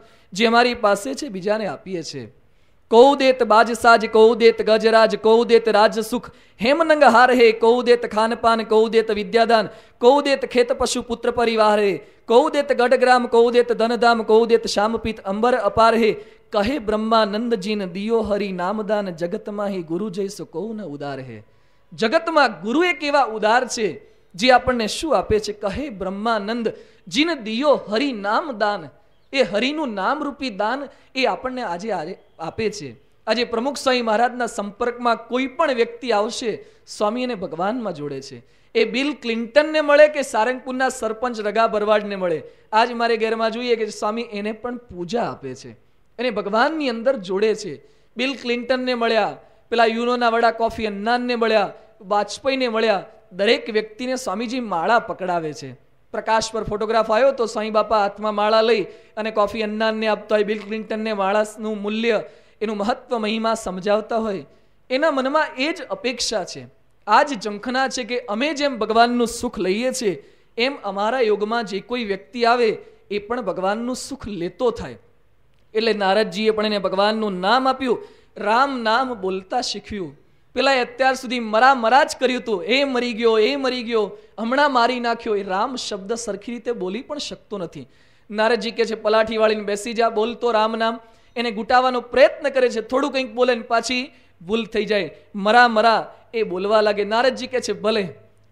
જે અમારી પાસે છે બીજાને આપીએ છીએ કૌ દેત બાજ સાજ કૌ દેત ગજરાજ કૌ દેત રાજ સુખ હેમનંગ હાર હે કૌ દેત ખાનપાન કૌ દેત વિદ્યાદાન કૌ દેત ખેત પશુ પુત્ર પરિવાર હે કૌ દેત ગઢગ્રામ કૌ દેત ધનધામ કૌ દેત શ્યામપીત અંબર અપાર હે કહે બ્રહ્માનંદજીને દિયો હરી નામદાન જગતમાં હે ગુરુ જૈસો ને ઉદાર હે જગતમાં ગુરુ એક એવા ઉદાર છે જે આપણને શું આપે છે કહે બ્રહ્માનંદ જીને દિયો હરી દાન એ હરિનું નામરૂપી દાન એ આપણને આજે આપે છે આજે પ્રમુખ સ્વામી મહારાજના સંપર્કમાં કોઈ પણ વ્યક્તિ આવશે સ્વામી એને ભગવાનમાં જોડે છે એ બિલ ક્લિન્ટનને મળે કે સારંગપુરના સરપંચ રગા ભરવાડને મળે આજ મારે ઘેરમાં જોઈએ કે સ્વામી એને પણ પૂજા આપે છે અને ભગવાનની અંદર જોડે છે બિલ ક્લિન્ટનને મળ્યા પેલા યુનોના વડા કોફી અન્નાનને મળ્યા વાજપેયીને મળ્યા દરેક વ્યક્તિને સ્વામીજી માળા પકડાવે છે પ્રકાશ પર ફોટોગ્રાફ આવ્યો તો સાંઈ બાપા હાથમાં માળા લઈ અને કોફી અન્નાનને આપતા હોય બિલ ક્લિન્ટનને માળાનું મૂલ્ય એનું મહત્વ મહિમા સમજાવતા હોય એના મનમાં એ જ અપેક્ષા છે આ જ જંખના છે કે અમે જેમ ભગવાનનું સુખ લઈએ છીએ એમ અમારા યોગમાં જે કોઈ વ્યક્તિ આવે એ પણ ભગવાનનું સુખ લેતો થાય એટલે નારદજીએ પણ એને ભગવાનનું નામ આપ્યું રામ નામ બોલતા શીખ્યું પેલા અત્યાર સુધી મરા મરા જ કર્યું હતું એ મરી ગયો એ મરી ગયો હમણાં મારી નાખ્યો એ રામ શબ્દ સરખી રીતે બોલી પણ શકતો નથી નારદજી કે છે પલાઠી વાળીને બેસી જા બોલતો રામ નામ એને ગુટાવાનો પ્રયત્ન કરે છે થોડું કંઈક બોલે ને પાછી ભૂલ થઈ જાય મરા મરા એ બોલવા લાગે નારદજી કે છે ભલે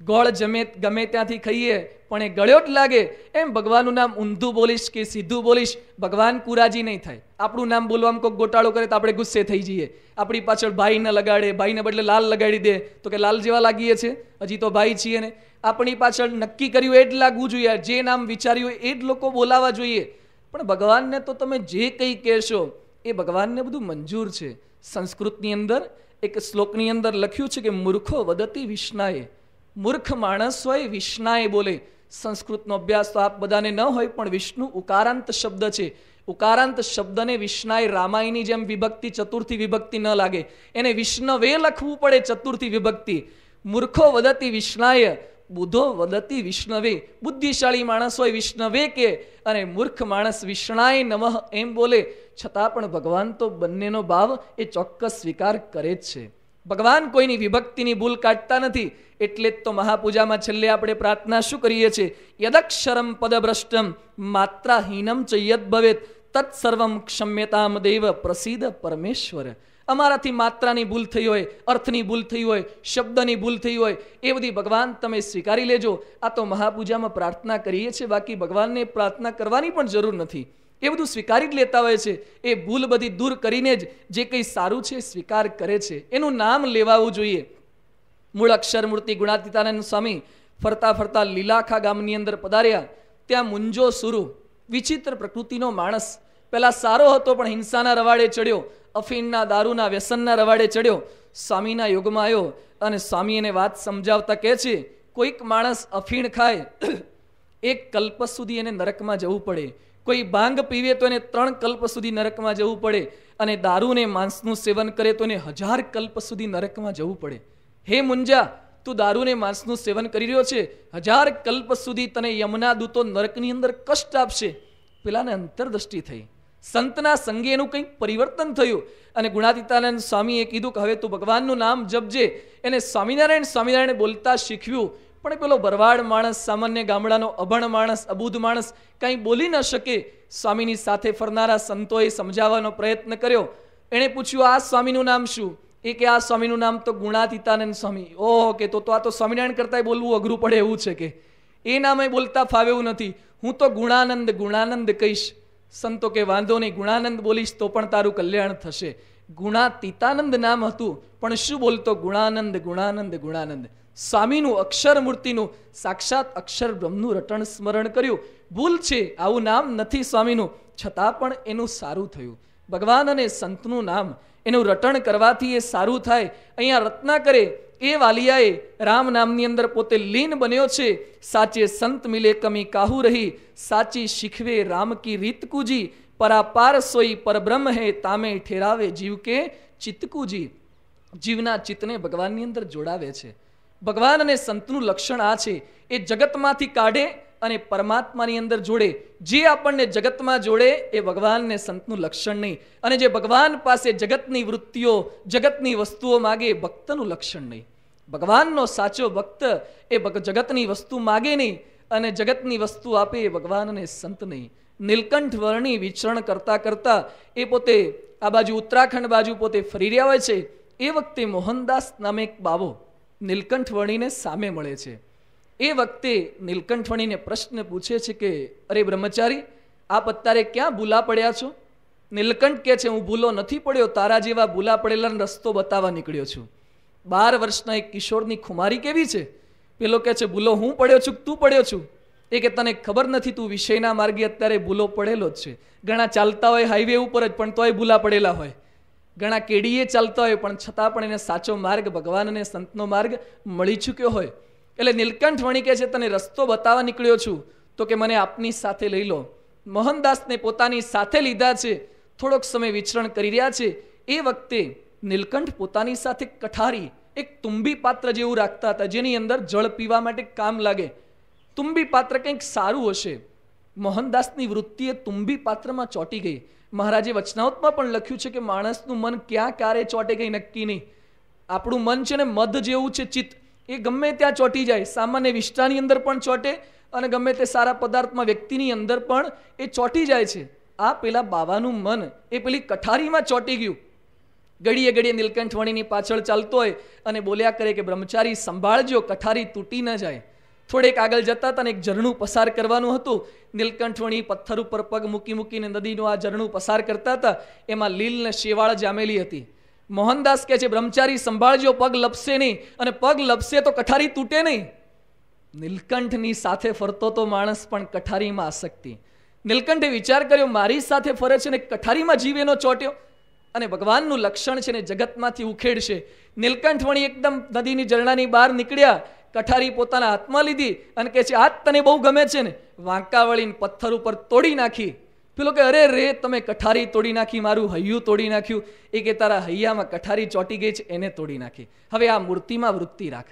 ગોળ જમે ગમે ત્યાંથી ખાઈએ પણ એ ગળ્યો જ લાગે એમ ભગવાનનું નામ ઊંધું બોલીશ કે સીધું બોલીશ ભગવાન કુરાજી નહીં થાય આપણું નામ બોલવામાં કોઈ ગોટાળો કરે તો આપણે ગુસ્સે થઈ જઈએ આપણી પાછળ ભાઈ ન લગાડે ભાઈને બદલે લાલ લગાડી દે તો કે લાલ જેવા લાગીએ છે હજી તો ભાઈ છીએ ને આપણી પાછળ નક્કી કર્યું એ જ લાગવું જોઈએ જે નામ વિચાર્યું એ જ લોકો બોલાવા જોઈએ પણ ભગવાનને તો તમે જે કંઈ કહેશો એ ભગવાનને બધું મંજૂર છે સંસ્કૃતની અંદર એક શ્લોકની અંદર લખ્યું છે કે મૂર્ખો વદતી વિષ્ણાએ મૂર્ખ માણસ હોય વિષ્ણાએ બોલે સંસ્કૃતનો અભ્યાસ તો આપ બધાને ન હોય પણ વિષ્ણુ ઉકારાંત શબ્દ છે ઉકારાંત શબ્દને વિષ્ણાએ રામાયની જેમ વિભક્તિ ચતુર્થી વિભક્તિ ન લાગે એને વિષ્ણવે લખવું પડે ચતુર્થી વિભક્તિ મૂર્ખો વદતી વિષ્ણાય બુધો વદતી વિષ્ણવે બુદ્ધિશાળી માણસ હોય વિષ્ણવે કે અને મૂર્ખ માણસ વિષ્ણાય નમઃ એમ બોલે છતાં પણ ભગવાન તો બંનેનો ભાવ એ ચોક્કસ સ્વીકાર કરે જ છે ભગવાન કોઈની વિભક્તિની ભૂલ કાઢતા નથી એટલે જ તો મહાપૂજામાં છેલ્લે આપણે પ્રાર્થના શું કરીએ છીએ યદક્ષરમ પદભ્રષ્ટમ માત્રાહીનમ ચ ભવેત તત્સર્વમ ક્ષમ્યતામ દેવ પ્રસિદ્ધ પરમેશ્વર અમારાથી માત્રાની ભૂલ થઈ હોય અર્થની ભૂલ થઈ હોય શબ્દની ભૂલ થઈ હોય એ બધી ભગવાન તમે સ્વીકારી લેજો આ તો મહાપૂજામાં પ્રાર્થના કરીએ છીએ બાકી ભગવાનને પ્રાર્થના કરવાની પણ જરૂર નથી એ બધું સ્વીકારી જ લેતા હોય છે એ ભૂલ બધી દૂર કરીને જ જે કંઈ સારું છે સ્વીકાર કરે છે એનું નામ લેવાવું જોઈએ મૂળ અક્ષર મૂર્તિ ગુણાતીતાનંદ સ્વામી ફરતા ફરતા લીલાખા ગામની અંદર પધાર્યા ત્યાં મુંજો સુરુ વિચિત્ર પ્રકૃતિનો માણસ પહેલાં સારો હતો પણ હિંસાના રવાડે ચડ્યો અફીણના દારૂના વ્યસનના રવાડે ચડ્યો સ્વામીના યુગમાં આવ્યો અને સ્વામી એને વાત સમજાવતા કહે છે કોઈક માણસ અફીણ ખાય એક કલ્પ સુધી એને નરકમાં જવું પડે કોઈ ભાંગ પીવે તો એને ત્રણ કલ્પ સુધી નરકમાં જવું પડે અને દારૂને માંસનું સેવન કરે તો એને હજાર કલ્પ સુધી નરકમાં જવું પડે હે મુંજા તું દારૂને માંસનું સેવન કરી રહ્યો છે હજાર કલ્પ સુધી તને યમના દૂતો નરકની અંદર કષ્ટ આપશે પેલાને અંતરદ્રષ્ટિ થઈ સંતના સંગે એનું કંઈક પરિવર્તન થયું અને ગુણાતીતાનંદ સ્વામીએ કીધું કે હવે તું ભગવાનનું નામ જપજે એને સ્વામિનારાયણ સ્વામિનારાયણ બોલતા શીખ્યું પણ પેલો ભરવાડ માણસ સામાન્ય ગામડાનો અભણ માણસ અબૂધ માણસ કંઈ બોલી ન શકે સ્વામીની સાથે ફરનારા સંતોએ સમજાવવાનો પ્રયત્ન કર્યો એણે પૂછ્યું આ સ્વામીનું નામ શું એ કે આ સ્વામીનું નામ તો ગુણાતીતાનંદ સ્વામી ઓહો કે તો તો આ તો સ્વામિનારાયણ કરતાં બોલવું અઘરું પડે એવું છે કે એ નામે બોલતા ફાવે એવું નથી હું તો ગુણાનંદ ગુણાનંદ કહીશ સંતો કે વાંધો નહીં ગુણાનંદ બોલીશ તો પણ તારું કલ્યાણ થશે ગુણાતીતાનંદ નામ હતું પણ શું બોલતો ગુણાનંદ ગુણાનંદ ગુણાનંદ સ્વામીનું અક્ષર મૂર્તિનું સાક્ષાત અક્ષર બ્રહ્મનું રટણ સ્મરણ કર્યું ભૂલ છે આવું નામ નથી સ્વામીનું છતાં પણ એનું સારું થયું ભગવાન અને સંતનું નામ એનું રટણ કરવાથી એ સારું થાય અહીંયા રત્ના કરે એ વાલિયાએ રામ નામની અંદર પોતે લીન બન્યો છે સાચે સંત મિલે કમી કાહુ રહી સાચી શીખવે રામ કી રીત કૂજી પરાપાર સોઈ પરબ્રહ્મ હે તામે ઠેરાવે જીવ કે ચિતકુજી જીવના ચિત્તને ભગવાનની અંદર જોડાવે છે ભગવાન અને સંતનું લક્ષણ આ છે એ જગતમાંથી કાઢે અને પરમાત્માની અંદર જોડે જે આપણને જગતમાં જોડે એ ભગવાનને સંતનું લક્ષણ નહીં અને જે ભગવાન પાસે જગતની વૃત્તિઓ જગતની વસ્તુઓ માગે એ ભક્તનું લક્ષણ નહીં ભગવાનનો સાચો ભક્ત એ જગતની વસ્તુ માગે નહીં અને જગતની વસ્તુ આપે એ ભગવાનને સંત નહીં નીલકંઠ વર્ણી વિચરણ કરતા કરતા એ પોતે આ બાજુ ઉત્તરાખંડ બાજુ પોતે ફરી રહ્યા હોય છે એ વખતે મોહનદાસ નામે એક બાબો નીલકંઠવણીને સામે મળે છે એ વખતે નીલકંઠવણીને પ્રશ્ન પૂછે છે કે અરે બ્રહ્મચારી આપ અત્યારે ક્યાં ભૂલા પડ્યા છો નીલકંઠ કહે છે હું ભૂલો નથી પડ્યો તારા જેવા ભૂલા પડેલાનો રસ્તો બતાવવા નીકળ્યો છું બાર વર્ષના એક કિશોરની ખુમારી કેવી છે પેલો કહે છે ભૂલો હું પડ્યો છું તું પડ્યો છું એ કે તને ખબર નથી તું વિષયના માર્ગે અત્યારે ભૂલો પડેલો જ છે ઘણા ચાલતા હોય હાઈવે ઉપર જ પણ તોય ભૂલા પડેલા હોય ઘણા કેડીએ ચાલતા હોય પણ છતાં પણ એને સાચો માર્ગ ભગવાન અને સંતનો માર્ગ મળી ચૂક્યો હોય એટલે નીલકંઠ વણી કહે છે તને રસ્તો બતાવવા નીકળ્યો છું તો કે મને આપની સાથે લઈ લો મોહનદાસને પોતાની સાથે લીધા છે થોડોક સમય વિચરણ કરી રહ્યા છે એ વખતે નીલકંઠ પોતાની સાથે કઠારી એક તુંબી પાત્ર જેવું રાખતા હતા જેની અંદર જળ પીવા માટે કામ લાગે તુંબી પાત્ર કંઈક સારું હશે મોહનદાસની વૃત્તિએ તુંબી પાત્રમાં ચોંટી ગઈ મહારાજે વચનાવતમાં પણ લખ્યું છે કે માણસનું મન ક્યાં ક્યારે ચોટે કંઈ નક્કી નહીં આપણું મન છે ને મધ જેવું છે ચિત્ત એ ગમે ત્યાં ચોટી જાય સામાન્ય વિષ્ટાની અંદર પણ ચોટે અને ગમે તે સારા પદાર્થમાં વ્યક્તિની અંદર પણ એ ચોટી જાય છે આ પેલા બાવાનું મન એ પેલી કઠારીમાં ચોટી ગયું ઘડીએ ઘડીએ નીલકંઠ વણીની પાછળ ચાલતો હોય અને બોલ્યા કરે કે બ્રહ્મચારી સંભાળજો કઠારી તૂટી ન જાય થોડેક આગળ જતા હતા એક ઝરણું પસાર કરવાનું હતું નીલકંઠવણી પથ્થર ઉપર પગ મૂકી મૂકીને નદીનું આ ઝરણું પસાર કરતા હતા એમાં લીલ ને શેવાળ જામેલી હતી મોહનદાસ કહે છે બ્રહ્મચારી સંભાળજો પગ લપસે નહીં અને પગ લપસે તો કઠારી તૂટે નહીં નીલકંઠની સાથે ફરતો તો માણસ પણ કઠારીમાં આસક્તિ નીલકંઠે વિચાર કર્યો મારી સાથે ફરે છે ને કઠારીમાં જીવ એનો ચોટ્યો અને ભગવાનનું લક્ષણ છે ને જગતમાંથી ઉખેડશે નીલકંઠવણી એકદમ નદીની ઝરણાની બહાર નીકળ્યા કઠારી પોતાના હાથમાં લીધી અને કહે છે આ તને બહુ ગમે છે ને વાંકા વળીને પથ્થર ઉપર તોડી નાખી પેલો કે અરે રે તમે કઠારી તોડી નાખી મારું હૈયું તોડી નાખ્યું એ કે તારા હૈયામાં કઠારી ચોટી ગઈ છે એને તોડી નાખી હવે આ મૂર્તિમાં વૃત્તિ રાખ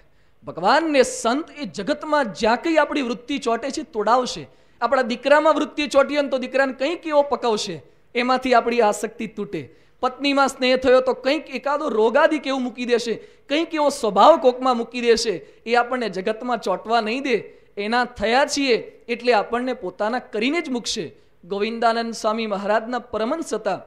ભગવાનને સંત એ જગતમાં જ્યાં કંઈ આપણી વૃત્તિ ચોટે છે તોડાવશે આપણા દીકરામાં વૃત્તિ ચોટીએ તો દીકરાને કંઈક એવો પકવશે એમાંથી આપણી આસક્તિ તૂટે પત્નીમાં સ્નેહ થયો તો કંઈક એકાદો રોગાદી કેવું મૂકી દેશે કંઈક એવો સ્વભાવ કોકમાં મૂકી દેશે એ આપણને જગતમાં ચોંટવા નહીં દે એના થયા છીએ એટલે આપણને પોતાના કરીને જ મૂકશે ગોવિંદાનંદ સ્વામી મહારાજના પરમંશ હતા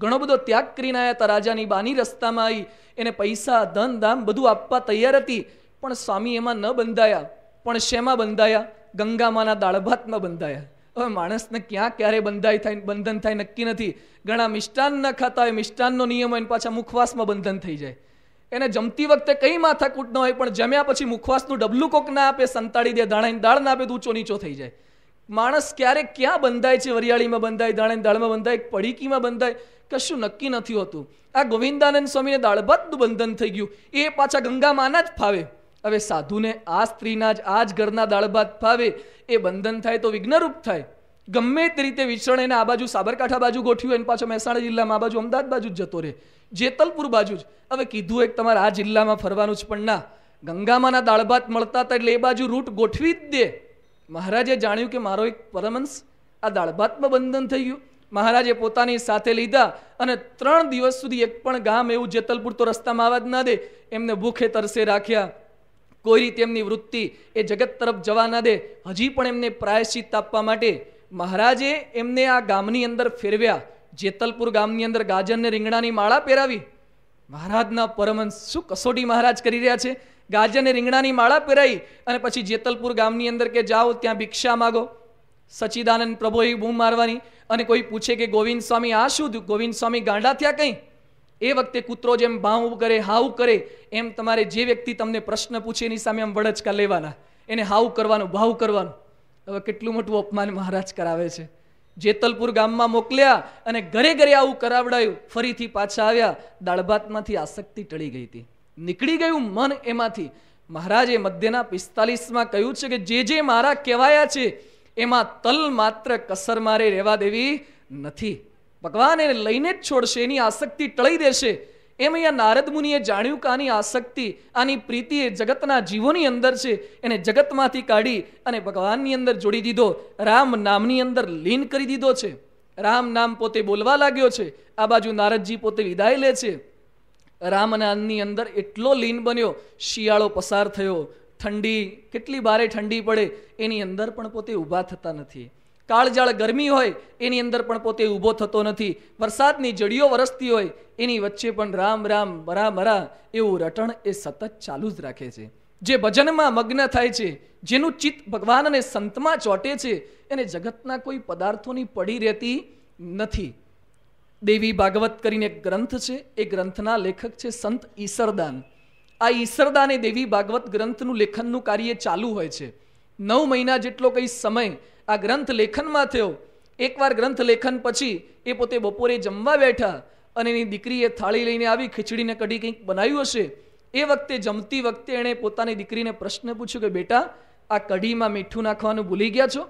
ઘણો બધો ત્યાગ કરીને આવ્યા હતા રાજાની બાની રસ્તામાં આવી એને પૈસા ધન ધામ બધું આપવા તૈયાર હતી પણ સ્વામી એમાં ન બંધાયા પણ શેમાં બંધાયા ગંગામાના દાળભાતમાં બંધાયા હવે માણસને ક્યાં ક્યારે બંધાય થાય બંધન થાય નક્કી નથી ઘણા મિષ્ટાન ન ખાતા હોય મિષ્ટાનનો નિયમ હોય પાછા મુખવાસમાં બંધન થઈ જાય એને જમતી વખતે કઈ માથાકૂટ ન હોય પણ જમ્યા પછી મુખવાસનું ડબલું કોક ના આપે સંતાડી દે દાણાની દાળ ના આપે તો ઊંચો નીચો થઈ જાય માણસ ક્યારે ક્યાં બંધાય છે વરિયાળીમાં બંધાય દાણાની દાળમાં બંધાય પડીકીમાં બંધાય કશું નક્કી નથી હોતું આ ગોવિંદાનંદ સ્વામીને દાળભાતનું બંધન થઈ ગયું એ પાછા ગંગામાના જ ફાવે હવે સાધુને આ સ્ત્રીના જ આ જ ઘરના દાળ ભાત ફાવે એ બંધન થાય તો વિઘ્નરૂપ થાય ગમે તે રીતે વિચરણ એને આ બાજુ સાબરકાંઠા બાજુ ગોઠ્યું એને પાછો મહેસાણા જિલ્લામાં આ બાજુ અમદાવાદ બાજુ જ જતો રહે જેતલપુર બાજુ જ હવે કીધું એક તમારે આ જિલ્લામાં ફરવાનું જ પણ ના ગંગામાંના દાળ ભાત મળતા હતા એટલે એ બાજુ રૂટ ગોઠવી જ દે મહારાજે જાણ્યું કે મારો એક પરમંશ આ દાળભાતમાં બંધન થઈ ગયું મહારાજે પોતાની સાથે લીધા અને ત્રણ દિવસ સુધી એક પણ ગામ એવું જેતલપુર તો રસ્તામાં આવવા જ ના દે એમને ભૂખે તરસે રાખ્યા કોઈ રીતે એમની વૃત્તિ એ જગત તરફ જવા ન દે હજી પણ એમને પ્રાયશ્ચિત આપવા માટે મહારાજે એમને આ ગામની અંદર ફેરવ્યા જેતલપુર ગામની અંદર ગાજરને રીંગણાની માળા પહેરાવી મહારાજના પરમહંસ શું કસોટી મહારાજ કરી રહ્યા છે ગાજરને રીંગણાની માળા પહેરાવી અને પછી જેતલપુર ગામની અંદર કે જાઓ ત્યાં ભિક્ષા માગો સચિદાનંદ પ્રભુએ બૂમ મારવાની અને કોઈ પૂછે કે ગોવિંદ સ્વામી આ શું ગોવિંદ સ્વામી ગાંડા થયા કંઈ એ વખતે કૂતરો જેમ ભાવ કરે હાવ કરે એમ તમારે જે વ્યક્તિ તમને પ્રશ્ન પૂછે એની સામે આમ વડચકા લેવાના એને હાવ કરવાનો ભાવ કરવાનો હવે કેટલું મોટું અપમાન મહારાજ કરાવે છે જેતલપુર ગામમાં મોકલ્યા અને ઘરે ઘરે આવું કરાવડાયું ફરીથી પાછા આવ્યા દાળભાતમાંથી આસક્તિ ટળી ગઈ હતી નીકળી ગયું મન એમાંથી મહારાજે મધ્યના પિસ્તાલીસમાં કહ્યું છે કે જે જે મારા કહેવાયા છે એમાં તલ માત્ર કસર મારે રહેવા દેવી નથી ભગવાન એને લઈને જ છોડશે એની આસક્તિ ટળી દેશે એમ અહીંયા નારદ મુનિએ જાણ્યું કે આની આસક્તિ આની પ્રીતિ એ જગતના જીવોની અંદર છે એને જગતમાંથી કાઢી અને ભગવાનની અંદર જોડી દીધો રામ નામની અંદર લીન કરી દીધો છે રામ નામ પોતે બોલવા લાગ્યો છે આ બાજુ નારદજી પોતે વિદાય લે છે રામનામની અંદર એટલો લીન બન્યો શિયાળો પસાર થયો ઠંડી કેટલી ભારે ઠંડી પડે એની અંદર પણ પોતે ઊભા થતા નથી કાળજાળ ગરમી હોય એની અંદર પણ પોતે ઊભો થતો નથી વરસાદની જડીઓ વરસતી હોય એની વચ્ચે પણ રામ રામ મરા મરા એવું રટણ એ સતત ચાલુ જ રાખે છે જે ભજનમાં મગ્ન થાય છે જેનું ચિત્ત ભગવાન અને સંતમાં ચોંટે છે એને જગતના કોઈ પદાર્થોની પડી રહેતી નથી દેવી ભાગવત કરીને એક ગ્રંથ છે એ ગ્રંથના લેખક છે સંત ઈસરદાન આ ઈસરદાને દેવી ભાગવત ગ્રંથનું લેખનનું કાર્ય ચાલુ હોય છે નવ મહિના જેટલો કંઈ સમય આ ગ્રંથ લેખનમાં થયો એકવાર ગ્રંથ લેખન પછી એ પોતે બપોરે જમવા બેઠા અને એની દીકરીએ થાળી લઈને આવી ખીચડીને કઢી કંઈક બનાવ્યું હશે એ વખતે જમતી વખતે એણે પોતાની દીકરીને પ્રશ્ન પૂછ્યો કે બેટા આ કઢીમાં મીઠું નાખવાનું ભૂલી ગયા છો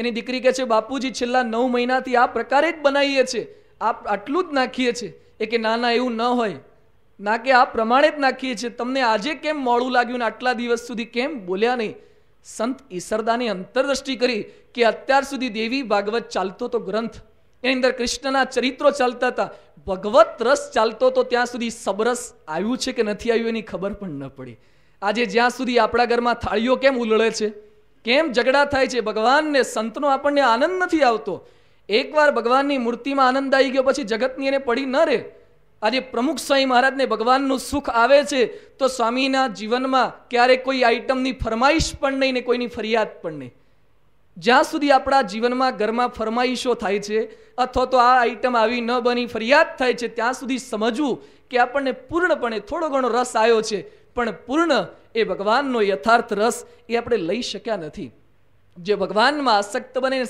એની દીકરી કહે છે બાપુજી છેલ્લા નવ મહિનાથી આ પ્રકારે જ બનાવીએ છીએ આપ આટલું જ નાખીએ છીએ એ કે ના ના એવું ન હોય ના કે આ પ્રમાણે જ નાખીએ છીએ તમને આજે કેમ મોડું લાગ્યું ને આટલા દિવસ સુધી કેમ બોલ્યા નહીં સંત ઈસરદાની અંતરદ્રષ્ટિ કરી કે અત્યાર સુધી દેવી ભાગવત ચાલતો તો ગ્રંથ એની અંદર કૃષ્ણના ચરિત્રો ચાલતા હતા ભગવત રસ ચાલતો તો ત્યાં સુધી સબરસ આવ્યું છે કે નથી આવ્યું એની ખબર પણ ન પડી આજે જ્યાં સુધી આપણા ઘરમાં થાળીઓ કેમ ઉલળે છે કેમ ઝઘડા થાય છે ભગવાનને સંતનો આપણને આનંદ નથી આવતો એકવાર ભગવાનની મૂર્તિમાં આનંદ આવી ગયો પછી જગતની એને પડી ન રહે આજે પ્રમુખ સ્વામી મહારાજને ભગવાનનું સુખ આવે છે તો સ્વામીના જીવનમાં ક્યારેક કોઈ આઈટમની ફરમાઈશ પણ નહીં ને કોઈની ફરિયાદ પણ નહીં જ્યાં સુધી આપણા જીવનમાં ઘરમાં ફરમાઈશો થાય છે અથવા તો આ આઈટમ આવી ન બની ફરિયાદ થાય છે ત્યાં સુધી સમજવું કે આપણને પૂર્ણપણે થોડો ઘણો રસ આવ્યો છે પણ પૂર્ણ એ ભગવાનનો યથાર્થ રસ એ આપણે લઈ શક્યા નથી જે ભગવાનમાં આસક્ત બને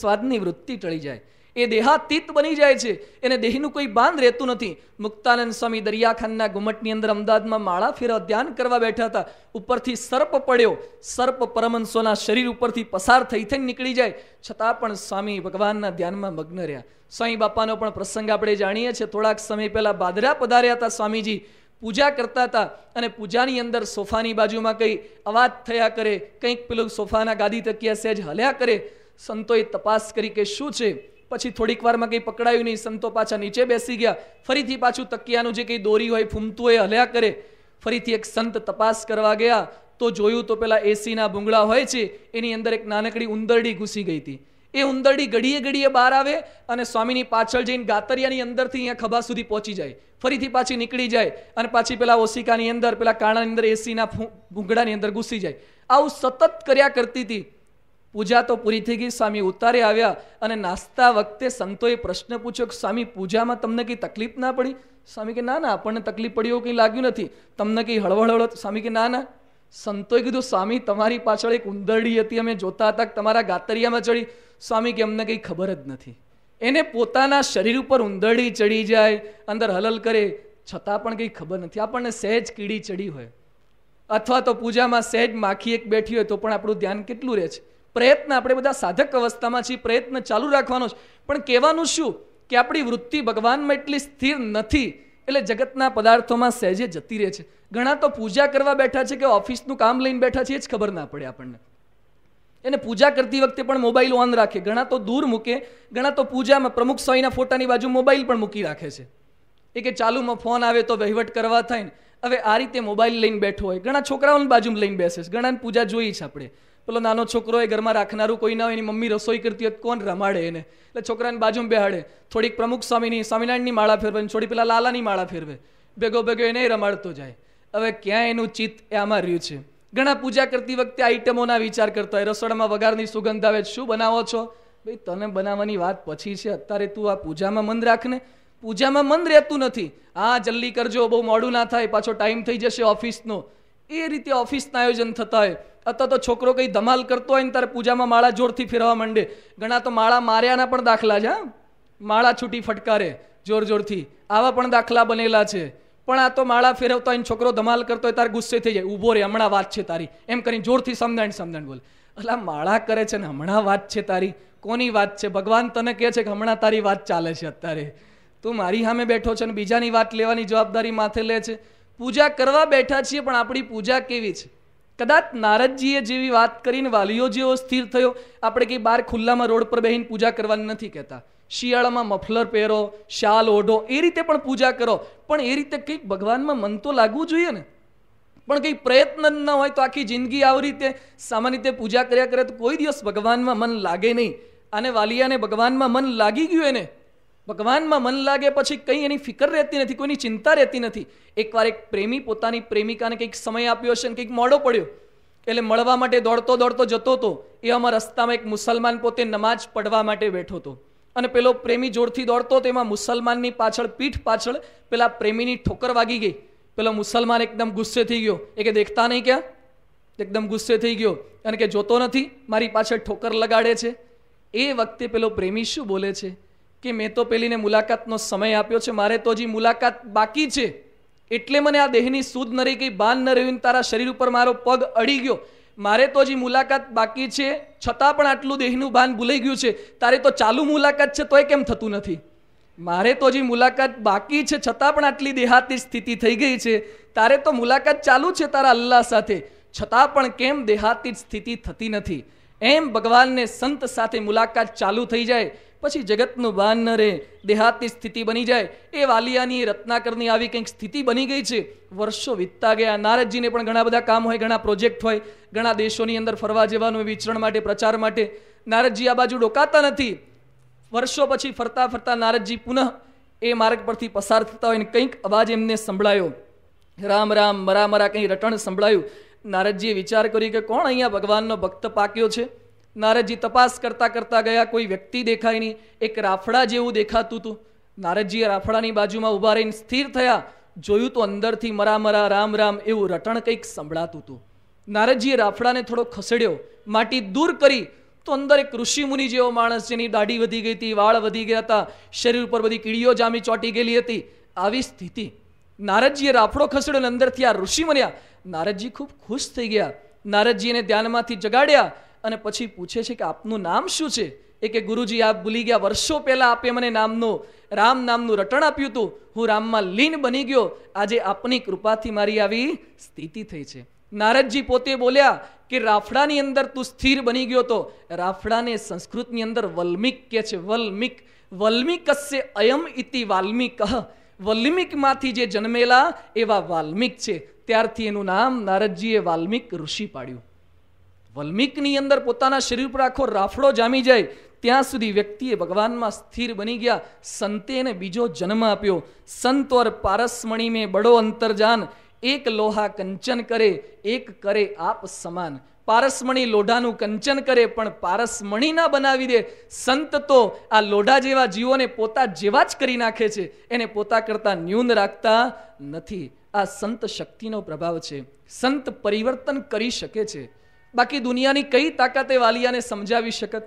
સ્વાદની વૃત્તિ ટળી જાય એ દેહાતીત બની જાય છે એને દેહીનું કોઈ બાંધ રહેતું નથી મુક્તાનંદ સ્વામી દરિયાખાનના ઘુમટની અંદર અમદાવાદમાં માળા ફેરવા ધ્યાન કરવા બેઠા હતા ઉપરથી સર્પ પડ્યો સર્પ પરમંશોના શરીર ઉપરથી પસાર થઈ થઈને નીકળી જાય છતાં પણ સ્વામી ભગવાનના ધ્યાનમાં મગ્ન રહ્યા સ્વામી બાપાનો પણ પ્રસંગ આપણે જાણીએ છીએ થોડાક સમય પહેલાં બાદરા પધાર્યા હતા સ્વામીજી પૂજા કરતા હતા અને પૂજાની અંદર સોફાની બાજુમાં કંઈ અવાજ થયા કરે કંઈક પેલું સોફાના ગાદી તકિયા સહેજ હલ્યા કરે સંતોએ તપાસ કરી કે શું છે પછી થોડીક વારમાં કંઈ પકડાયું નહીં સંતો પાછા નીચે બેસી ગયા ફરીથી પાછું તકિયાનું જે કંઈ દોરી હોય ફૂમતું હોય હલ્યા કરે ફરીથી એક સંત તપાસ કરવા ગયા તો જોયું તો પેલા એસીના ભૂંગળા હોય છે એની અંદર એક નાનકડી ઉંદરડી ઘૂસી ગઈ હતી એ ઉંદરડી ઘડીએ ઘડીએ બહાર આવે અને સ્વામીની પાછળ જઈને ગાતરિયાની અંદરથી અહીંયા ખભા સુધી પહોંચી જાય ફરીથી પાછી નીકળી જાય અને પાછી પેલા ઓસિકાની અંદર પેલા કાણાની અંદર એસીના ભૂંગડાની અંદર ઘૂસી જાય આવું સતત કર્યા કરતી હતી પૂજા તો પૂરી થઈ ગઈ સ્વામી ઉતારે આવ્યા અને નાસ્તા વખતે સંતોએ પ્રશ્ન પૂછ્યો કે સ્વામી પૂજામાં તમને કંઈ તકલીફ ના પડી સ્વામી કે ના ના આપણને તકલીફ પડી એવું કંઈ લાગ્યું નથી તમને કંઈ હળવળ સ્વામી કે ના ના સંતોએ કીધું સ્વામી તમારી પાછળ એક ઉંદરડી હતી અમે જોતા હતા તમારા ગાતરિયામાં ચડી સ્વામી કે અમને કંઈ ખબર જ નથી એને પોતાના શરીર ઉપર ઉંદરડી ચડી જાય અંદર હલલ કરે છતાં પણ કંઈ ખબર નથી આપણને સહેજ કીડી ચડી હોય અથવા તો પૂજામાં સહેજ માખી એક બેઠી હોય તો પણ આપણું ધ્યાન કેટલું રહે છે પ્રયત્ન આપણે બધા સાધક અવસ્થામાં છીએ પ્રયત્ન ચાલુ રાખવાનો છે પણ કહેવાનું શું કે આપણી વૃત્તિ ભગવાનમાં એટલી સ્થિર નથી એટલે જગતના પદાર્થોમાં સહેજે જતી રહે છે ઘણા તો પૂજા કરવા બેઠા છે કે ઓફિસનું કામ લઈને બેઠા છે એ જ ખબર ના પડે આપણને એને પૂજા કરતી વખતે પણ મોબાઈલ ઓન રાખે ઘણા તો દૂર મૂકે ઘણા તો પૂજામાં પ્રમુખ સ્વામીના ફોટાની બાજુ મોબાઈલ પણ મૂકી રાખે છે એ કે ચાલુમાં ફોન આવે તો વહીવટ કરવા થાય ને હવે આ રીતે મોબાઈલ લઈને બેઠો હોય ઘણા છોકરાઓની બાજુમાં લઈને બેસે છે ઘણાને પૂજા જોઈ છે આપણે પેલો નાનો છોકરો એ ઘરમાં રાખનારું કોઈ ના હોય એની મમ્મી રસોઈ કરતી હોય કોણ રમાડે એને એટલે છોકરાને બાજુમાં બેહાડે થોડીક પ્રમુખ સ્વામીની સ્વામિનારાયણની માળા ફેરવે થોડી પેલા લાલાની માળા ફેરવે ભેગો ભેગો એને રમાડતો જાય હવે ક્યાં એનું ચિત્ત એ આમાં રહ્યું છે ઘણા પૂજા કરતી વખતે આઈટમોના વિચાર કરતા હોય રસોડામાં વગારની સુગંધ આવે શું બનાવો છો ભાઈ તને બનાવવાની વાત પછી છે અત્યારે તું આ પૂજામાં મન રાખને પૂજામાં મન રહેતું નથી આ જલ્દી કરજો બહુ મોડું ના થાય પાછો ટાઈમ થઈ જશે ઓફિસનો એ રીતે ઓફિસના આયોજન થતા હોય અથવા તો છોકરો કંઈ ધમાલ કરતો હોય ને ત્યારે પૂજામાં માળા જોરથી ફેરવા માંડે ઘણા તો માળા માર્યાના પણ દાખલા છે હા માળા છૂટી ફટકારે જોર જોરથી આવા પણ દાખલા બનેલા છે પણ આ તો માળા ફેરવતો હોય છોકરો ધમાલ કરતો હોય તારે ગુસ્સે થઈ જાય ઊભો રે હમણાં વાત છે તારી એમ કરીને જોરથી સમજાણ સમજાણ બોલ એટલે માળા કરે છે ને હમણાં વાત છે તારી કોની વાત છે ભગવાન તને કહે છે કે હમણાં તારી વાત ચાલે છે અત્યારે તું મારી સામે બેઠો છે ને બીજાની વાત લેવાની જવાબદારી માથે લે છે પૂજા કરવા બેઠા છીએ પણ આપણી પૂજા કેવી છે કદાચ નારદજીએ જેવી વાત કરીને વાલીઓ જેવો સ્થિર થયો આપણે કંઈ બહાર ખુલ્લામાં રોડ પર બેહીને પૂજા કરવાની નથી કહેતા શિયાળામાં મફલર પહેરો શાલ ઓઢો એ રીતે પણ પૂજા કરો પણ એ રીતે કંઈક ભગવાનમાં મન તો લાગવું જોઈએ ને પણ કંઈ પ્રયત્ન જ ન હોય તો આખી જિંદગી આવી રીતે સામાન્ય રીતે પૂજા કર્યા કરે તો કોઈ દિવસ ભગવાનમાં મન લાગે નહીં અને વાલિયાને ભગવાનમાં મન લાગી ગયું એને ભગવાનમાં મન લાગે પછી કંઈ એની ફિકર રહેતી નથી કોઈની ચિંતા રહેતી નથી એકવાર એક પ્રેમી પોતાની પ્રેમિકાને કંઈક સમય આપ્યો હશે ને કંઈક મોડો પડ્યો એટલે મળવા માટે દોડતો દોડતો જતો હતો એવામાં રસ્તામાં એક મુસલમાન પોતે નમાજ પડવા માટે બેઠો હતો અને પેલો પ્રેમી જોરથી દોડતો તેમાં મુસલમાનની પાછળ પીઠ પાછળ પેલા પ્રેમીની ઠોકર વાગી ગઈ પેલો મુસલમાન એકદમ ગુસ્સે થઈ ગયો એ કે દેખતા નહીં ક્યાં એકદમ ગુસ્સે થઈ ગયો અને કે જોતો નથી મારી પાછળ ઠોકર લગાડે છે એ વખતે પેલો પ્રેમી શું બોલે છે કે મેં તો પેલીને મુલાકાતનો સમય આપ્યો છે મારે તો હજી મુલાકાત બાકી છે એટલે મને આ દેહની સૂદ ન રહી ગઈ બાન ન રહ્યું તારા શરીર ઉપર મારો પગ અડી ગયો મારે તો હજી મુલાકાત બાકી છે છતાં પણ આટલું દેહનું ભાન ભૂલાઈ ગયું છે તારે તો ચાલુ મુલાકાત છે તોય કેમ થતું નથી મારે તો હજી મુલાકાત બાકી છે છતાં પણ આટલી દેહાતી સ્થિતિ થઈ ગઈ છે તારે તો મુલાકાત ચાલુ છે તારા અલ્લાહ સાથે છતાં પણ કેમ દેહાતી સ્થિતિ થતી નથી એમ ભગવાનને સંત સાથે મુલાકાત ચાલુ થઈ જાય પછી જગતનું ભાન ન રહે દેહાતની સ્થિતિ બની જાય એ વાલિયાની રત્નાકરની આવી કંઈક સ્થિતિ બની ગઈ છે વર્ષો વીતતા ગયા નારદજીને પણ ઘણા બધા કામ હોય ઘણા પ્રોજેક્ટ હોય ઘણા દેશોની અંદર ફરવા જવાનું વિચરણ માટે પ્રચાર માટે નારદજી આ બાજુ રોકાતા નથી વર્ષો પછી ફરતા ફરતા નારદજી પુનઃ એ માર્ગ પરથી પસાર થતા હોય ને કંઈક અવાજ એમને સંભળાયો રામ રામ મરા મરા કંઈ રટણ સંભળાયું નારદજીએ વિચાર કર્યો કે કોણ અહીંયા ભગવાનનો ભક્ત પાક્યો છે નારદજી તપાસ કરતાં કરતાં ગયા કોઈ વ્યક્તિ દેખાય નહીં એક રાફડા જેવું દેખાતું હતું નારદજીએ રાફડાની બાજુમાં ઊભા રહીને સ્થિર થયા જોયું તો અંદરથી મરામરા રામ રામ એવું રટણ કંઈક સંભળાતું હતું નારદજીએ રાફડાને થોડો ખસેડ્યો માટી દૂર કરી તો અંદર એક ઋષિમુનિ જેવો માણસ જેની દાઢી વધી ગઈ હતી વાળ વધી ગયા હતા શરીર ઉપર બધી કીડીઓ જામી ચોંટી ગયેલી હતી આવી સ્થિતિ નારદજીએ રાફડો ખસેડ્યો અને અંદરથી આ ઋષિ મર્યા નારદજી ખૂબ ખુશ થઈ ગયા નારદજીને ધ્યાનમાંથી જગાડ્યા અને પછી પૂછે છે કે આપનું નામ શું છે એ કે ગુરુજી આપ ભૂલી ગયા વર્ષો પહેલાં આપે મને નામનું રામ નામનું રટણ આપ્યું હતું હું રામમાં લીન બની ગયો આજે આપની કૃપાથી મારી આવી સ્થિતિ થઈ છે નારદજી પોતે બોલ્યા કે રાફડાની અંદર તું સ્થિર બની ગયો તો રાફડાને સંસ્કૃતની અંદર વલ્મિક કે છે વલ્મિક વલ્મિકસ્ય અયમ ઇતિ વાલ્મિક વલ્મિકમાંથી જે જન્મેલા એવા વાલ્મિક છે ત્યારથી એનું નામ નારદજીએ વાલ્મિક ઋષિ પાડ્યું વલ્મિકની અંદર પોતાના શરીર પર આખો રાફડો જામી જાય ત્યાં સુધી વ્યક્તિએ ભગવાનમાં સ્થિર બની ગયા સંતે એને બીજો જન્મ આપ્યો સંત ઓર પારસમણી મેં બડો અંતરજાન એક લોહા કંચન કરે એક કરે આપ સમાન પારસમણી લોઢાનું કંચન કરે પણ પારસમણી ના બનાવી દે સંત તો આ લોઢા જેવા જીવોને પોતા જેવા જ કરી નાખે છે એને પોતા કરતાં ન્યૂન રાખતા નથી આ સંત શક્તિનો પ્રભાવ છે સંત પરિવર્તન કરી શકે છે બાકી દુનિયાની કઈ તાકાત એ વાલિયાને સમજાવી શકત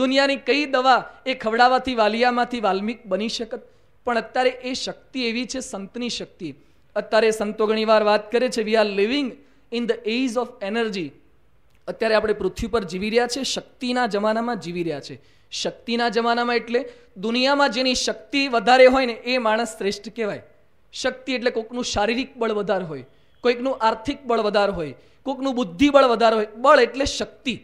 દુનિયાની કઈ દવા એ ખવડાવવાથી વાલિયામાંથી વાલ્મિક બની શકત પણ અત્યારે એ શક્તિ એવી છે સંતની શક્તિ અત્યારે સંતો ઘણીવાર વાત કરે છે we are living in the age of energy અત્યારે આપણે પૃથ્વી પર જીવી રહ્યા છે શક્તિના જમાનામાં જીવી રહ્યા છે શક્તિના જમાનામાં એટલે દુનિયામાં જેની શક્તિ વધારે હોય ને એ માણસ શ્રેષ્ઠ કહેવાય શક્તિ એટલે કોઈકનું શારીરિક બળ વધારે હોય કોઈકનું આર્થિક બળ વધારે હોય કોકનું બુદ્ધિબળ વધારો હોય બળ એટલે શક્તિ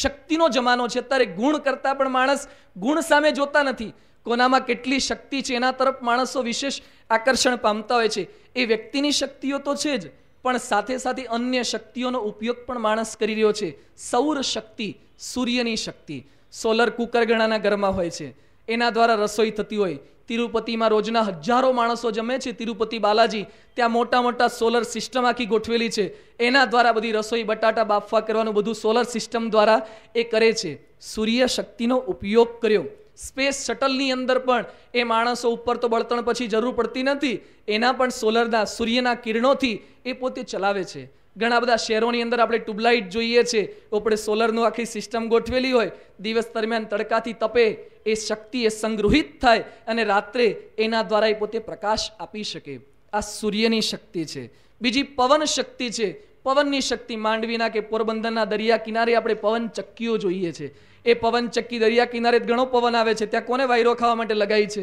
શક્તિનો જમાનો છે અત્યારે ગુણ કરતાં પણ માણસ ગુણ સામે જોતા નથી કોનામાં કેટલી શક્તિ છે એના તરફ માણસો વિશેષ આકર્ષણ પામતા હોય છે એ વ્યક્તિની શક્તિઓ તો છે જ પણ સાથે સાથે અન્ય શક્તિઓનો ઉપયોગ પણ માણસ કરી રહ્યો છે સૌર શક્તિ સૂર્યની શક્તિ સોલર કુકર ગણાના ઘરમાં હોય છે એના દ્વારા રસોઈ થતી હોય તિરુપતિમાં રોજના હજારો માણસો જમે છે તિરુપતિ બાલાજી ત્યાં મોટા મોટા સોલર સિસ્ટમ આખી ગોઠવેલી છે એના દ્વારા બધી રસોઈ બટાટા બાફવા કરવાનું બધું સોલર સિસ્ટમ દ્વારા એ કરે છે સૂર્ય શક્તિનો ઉપયોગ કર્યો સ્પેસ શટલની અંદર પણ એ માણસો ઉપર તો બળતણ પછી જરૂર પડતી નથી એના પણ સોલરના સૂર્યના કિરણોથી એ પોતે ચલાવે છે ઘણા બધા શહેરોની અંદર આપણે ટ્યુબલાઇટ જોઈએ છે આપણે સોલરનું આખી સિસ્ટમ ગોઠવેલી હોય દિવસ દરમિયાન તડકાથી તપે એ શક્તિ એ સંગ્રહિત થાય અને રાત્રે એના દ્વારા એ પોતે પ્રકાશ આપી શકે આ સૂર્યની શક્તિ છે બીજી પવન શક્તિ છે પવનની શક્તિ માંડવીના કે પોરબંદરના દરિયા કિનારે આપણે પવન ચક્કીઓ જોઈએ છે એ પવન ચક્કી દરિયા કિનારે ઘણો પવન આવે છે ત્યાં કોને વાયરો ખાવા માટે લગાવી છે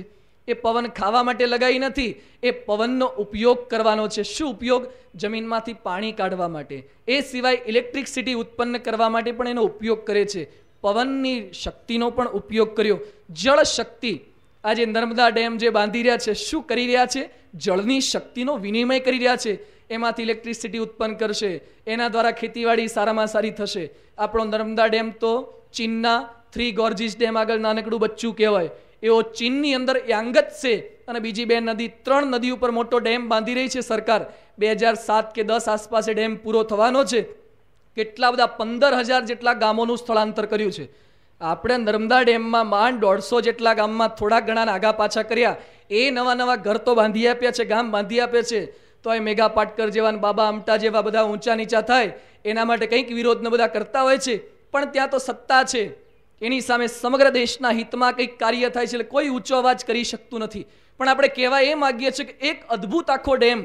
એ પવન ખાવા માટે લગાવી નથી એ પવનનો ઉપયોગ કરવાનો છે શું ઉપયોગ જમીનમાંથી પાણી કાઢવા માટે એ સિવાય ઇલેક્ટ્રિકસિટી ઉત્પન્ન કરવા માટે પણ એનો ઉપયોગ કરે છે પવનની શક્તિનો પણ ઉપયોગ કર્યો જળ શક્તિ આજે નર્મદા ડેમ જે બાંધી રહ્યા છે શું કરી રહ્યા છે જળની શક્તિનો વિનિમય કરી રહ્યા છે એમાંથી ઇલેક્ટ્રિસિટી ઉત્પન્ન કરશે એના દ્વારા ખેતીવાડી સારામાં સારી થશે આપણો નર્મદા ડેમ તો ચીનના થ્રી ગોર્જીસ ડેમ આગળ નાનકડું બચ્ચું કહેવાય એઓ ચીનની અંદર યાંગત છે અને બીજી બે નદી ત્રણ નદી ઉપર મોટો ડેમ બાંધી રહી છે સરકાર બે હજાર સાત કે દસ આસપાસે ડેમ પૂરો થવાનો છે કેટલા બધા પંદર હજાર જેટલા ગામોનું સ્થળાંતર કર્યું છે આપણે નર્મદા ડેમમાં માંડ દોઢસો જેટલા ગામમાં થોડા ઘણા આગા પાછા કર્યા એ નવા નવા ઘર તો બાંધી આપ્યા છે ગામ બાંધી આપ્યા છે તો એ મેઘા પાટકર જેવા બાબા અમટા જેવા બધા ઊંચા નીચા થાય એના માટે કંઈક વિરોધને બધા કરતા હોય છે પણ ત્યાં તો સત્તા છે એની સામે સમગ્ર દેશના હિતમાં કંઈક કાર્ય થાય છે એટલે કોઈ ઊંચો અવાજ કરી શકતું નથી પણ આપણે કહેવા એ માગીએ છીએ કે એક અદ્ભુત આખો ડેમ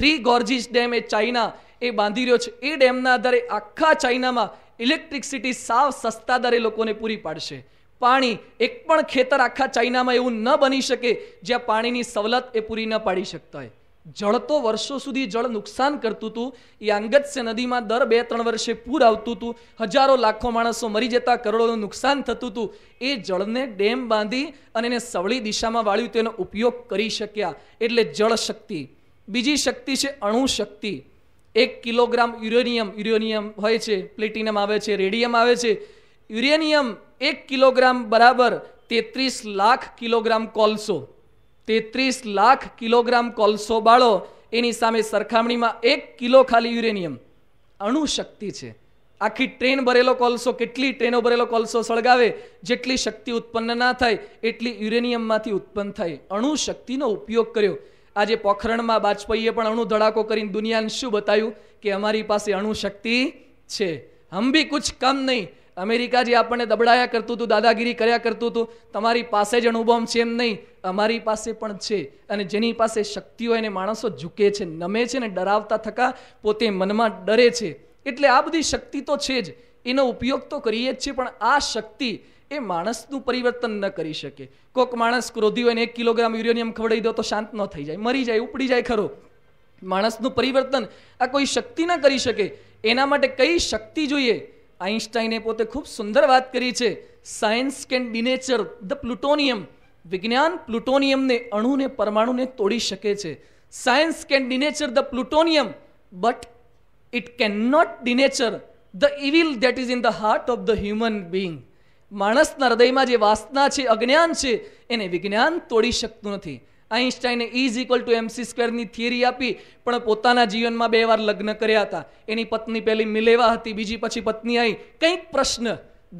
થ્રી ગોર્જીસ ડેમ એ ચાઇના એ બાંધી રહ્યો છે એ ડેમના આધારે આખા ચાઇનામાં ઇલેક્ટ્રિસિટી સાવ સસ્તા દરે લોકોને પૂરી પાડશે પાણી એક પણ ખેતર આખા ચાઇનામાં એવું ન બની શકે જ્યાં પાણીની સવલત એ પૂરી ન પાડી શકતા હોય જળ તો વર્ષો સુધી જળ નુકસાન કરતું હતું એ અંગતસ્ય નદીમાં દર બે ત્રણ વર્ષે પૂર આવતું હતું હજારો લાખો માણસો મરી જતા કરોડોનું નુકસાન થતું હતું એ જળને ડેમ બાંધી અને એને સવળી દિશામાં વાળ્યું તેનો ઉપયોગ કરી શક્યા એટલે જળ શક્તિ બીજી શક્તિ છે અણુ શક્તિ એક કિલોગ્રામ યુરેનિયમ યુરેનિયમ હોય છે પ્લેટિનિયમ આવે છે રેડિયમ આવે છે યુરેનિયમ એક કિલોગ્રામ બરાબર તેત્રીસ લાખ કિલોગ્રામ કોલસો તેત્રીસ લાખ કિલોગ્રામ કોલસો બાળો એની સામે સરખામણીમાં એક કિલો ખાલી યુરેનિયમ અણુશક્તિ છે આખી ટ્રેન ભરેલો કોલસો કેટલી ટ્રેનો ભરેલો કોલસો સળગાવે જેટલી શક્તિ ઉત્પન્ન ના થાય એટલી યુરેનિયમમાંથી ઉત્પન્ન થાય અણુશક્તિનો ઉપયોગ કર્યો આજે પોખરણમાં વાજપેયીએ પણ અણુ ધડાકો કરીને દુનિયાને શું બતાવ્યું કે અમારી પાસે અણુશક્તિ છે હમ બી કુછ કમ નહીં અમેરિકા જે આપણને દબડાયા કરતું હતું દાદાગીરી કર્યા કરતું હતું તમારી પાસે જ અણુબોમ્બ છે એમ નહીં અમારી પાસે પણ છે અને જેની પાસે શક્તિઓ એને માણસો ઝૂકે છે નમે છે ને ડરાવતા થકા પોતે મનમાં ડરે છે એટલે આ બધી શક્તિ તો છે જ એનો ઉપયોગ તો કરીએ જ છીએ પણ આ શક્તિ એ માણસનું પરિવર્તન ન કરી શકે કોક માણસ ક્રોધી હોય ને એક કિલોગ્રામ યુરેનિયમ ખવડાવી દો તો શાંત ન થઈ જાય મરી જાય ઉપડી જાય ખરો માણસનું પરિવર્તન આ કોઈ શક્તિ ન કરી શકે એના માટે કઈ શક્તિ જોઈએ આઈન્સ્ટાઈને પોતે ખૂબ સુંદર વાત કરી છે science can denature the plutonium વિજ્ઞાન પ્લુટોનિયમને અણુને પરમાણુને તોડી શકે છે science can denature the plutonium but it can not denature the evil that is in the heart of the human being માણસના હૃદયમાં જે વાસના છે અજ્ઞાન છે એને વિજ્ઞાન તોડી શકતું નથી આઈન્સ્ટાઈને ઇઝ ઇક્વલ ટુ એમસી સ્ક્વેરની થિયરી આપી પણ પોતાના જીવનમાં બે વાર લગ્ન કર્યા હતા એની પત્ની પહેલી મિલેવા હતી બીજી પછી પત્ની આવી કંઈક પ્રશ્ન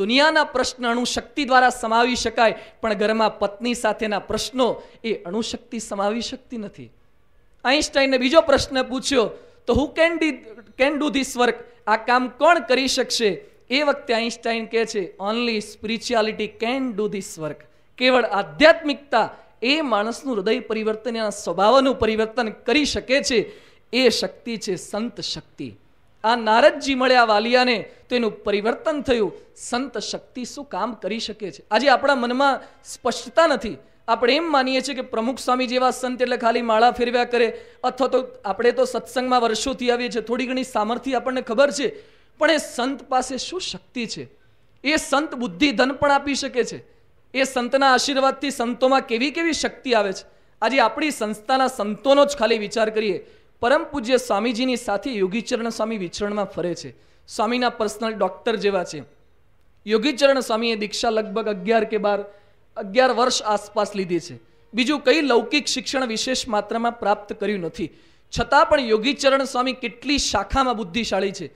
દુનિયાના પ્રશ્ન અણુશક્તિ દ્વારા સમાવી શકાય પણ ઘરમાં પત્ની સાથેના પ્રશ્નો એ અણુશક્તિ સમાવી શકતી નથી આઈન્સ્ટાઈને બીજો પ્રશ્ન પૂછ્યો તો હુ કેન ડી કેન ડુ ધીસ વર્ક આ કામ કોણ કરી શકશે એ વખતે આઈન્સ્ટાઈન કહે છે only spirituality can do this work કેવળ આધ્યાત્મિકતા એ માણસનું હૃદય પરિવર્તન એના સ્વભાવનું પરિવર્તન કરી શકે છે એ શક્તિ છે સંત શક્તિ આ નારદજી મળ્યા વાલિયાને તો એનું પરિવર્તન થયું સંત શક્તિ શું કામ કરી શકે છે આજે આપણા મનમાં સ્પષ્ટતા નથી આપણે એમ માનીએ છીએ કે પ્રમુખ સ્વામી જેવા સંત એટલે ખાલી માળા ફેરવ્યા કરે અથવા તો આપણે તો સત્સંગમાં વર્ષોથી આવીએ છીએ થોડી ઘણી સામર્થ્ય આપણને ખબર છે પણ એ સંત પાસે શું શક્તિ છે એ સંત બુદ્ધિ ધન પણ આપી શકે છે એ સંતના આશીર્વાદથી સંતોમાં કેવી કેવી શક્તિ આવે છે આજે આપણી સંસ્થાના સંતોનો જ ખાલી વિચાર કરીએ પરમ પૂજ્ય સ્વામીજીની સાથે યોગીચરણ સ્વામી વિચરણમાં ફરે છે સ્વામીના પર્સનલ ડૉક્ટર જેવા છે યોગીચરણ સ્વામીએ દીક્ષા લગભગ અગિયાર કે બાર અગિયાર વર્ષ આસપાસ લીધી છે બીજું કંઈ લૌકિક શિક્ષણ વિશેષ માત્રામાં પ્રાપ્ત કર્યું નથી છતાં પણ યોગીચરણ સ્વામી કેટલી શાખામાં બુદ્ધિશાળી છે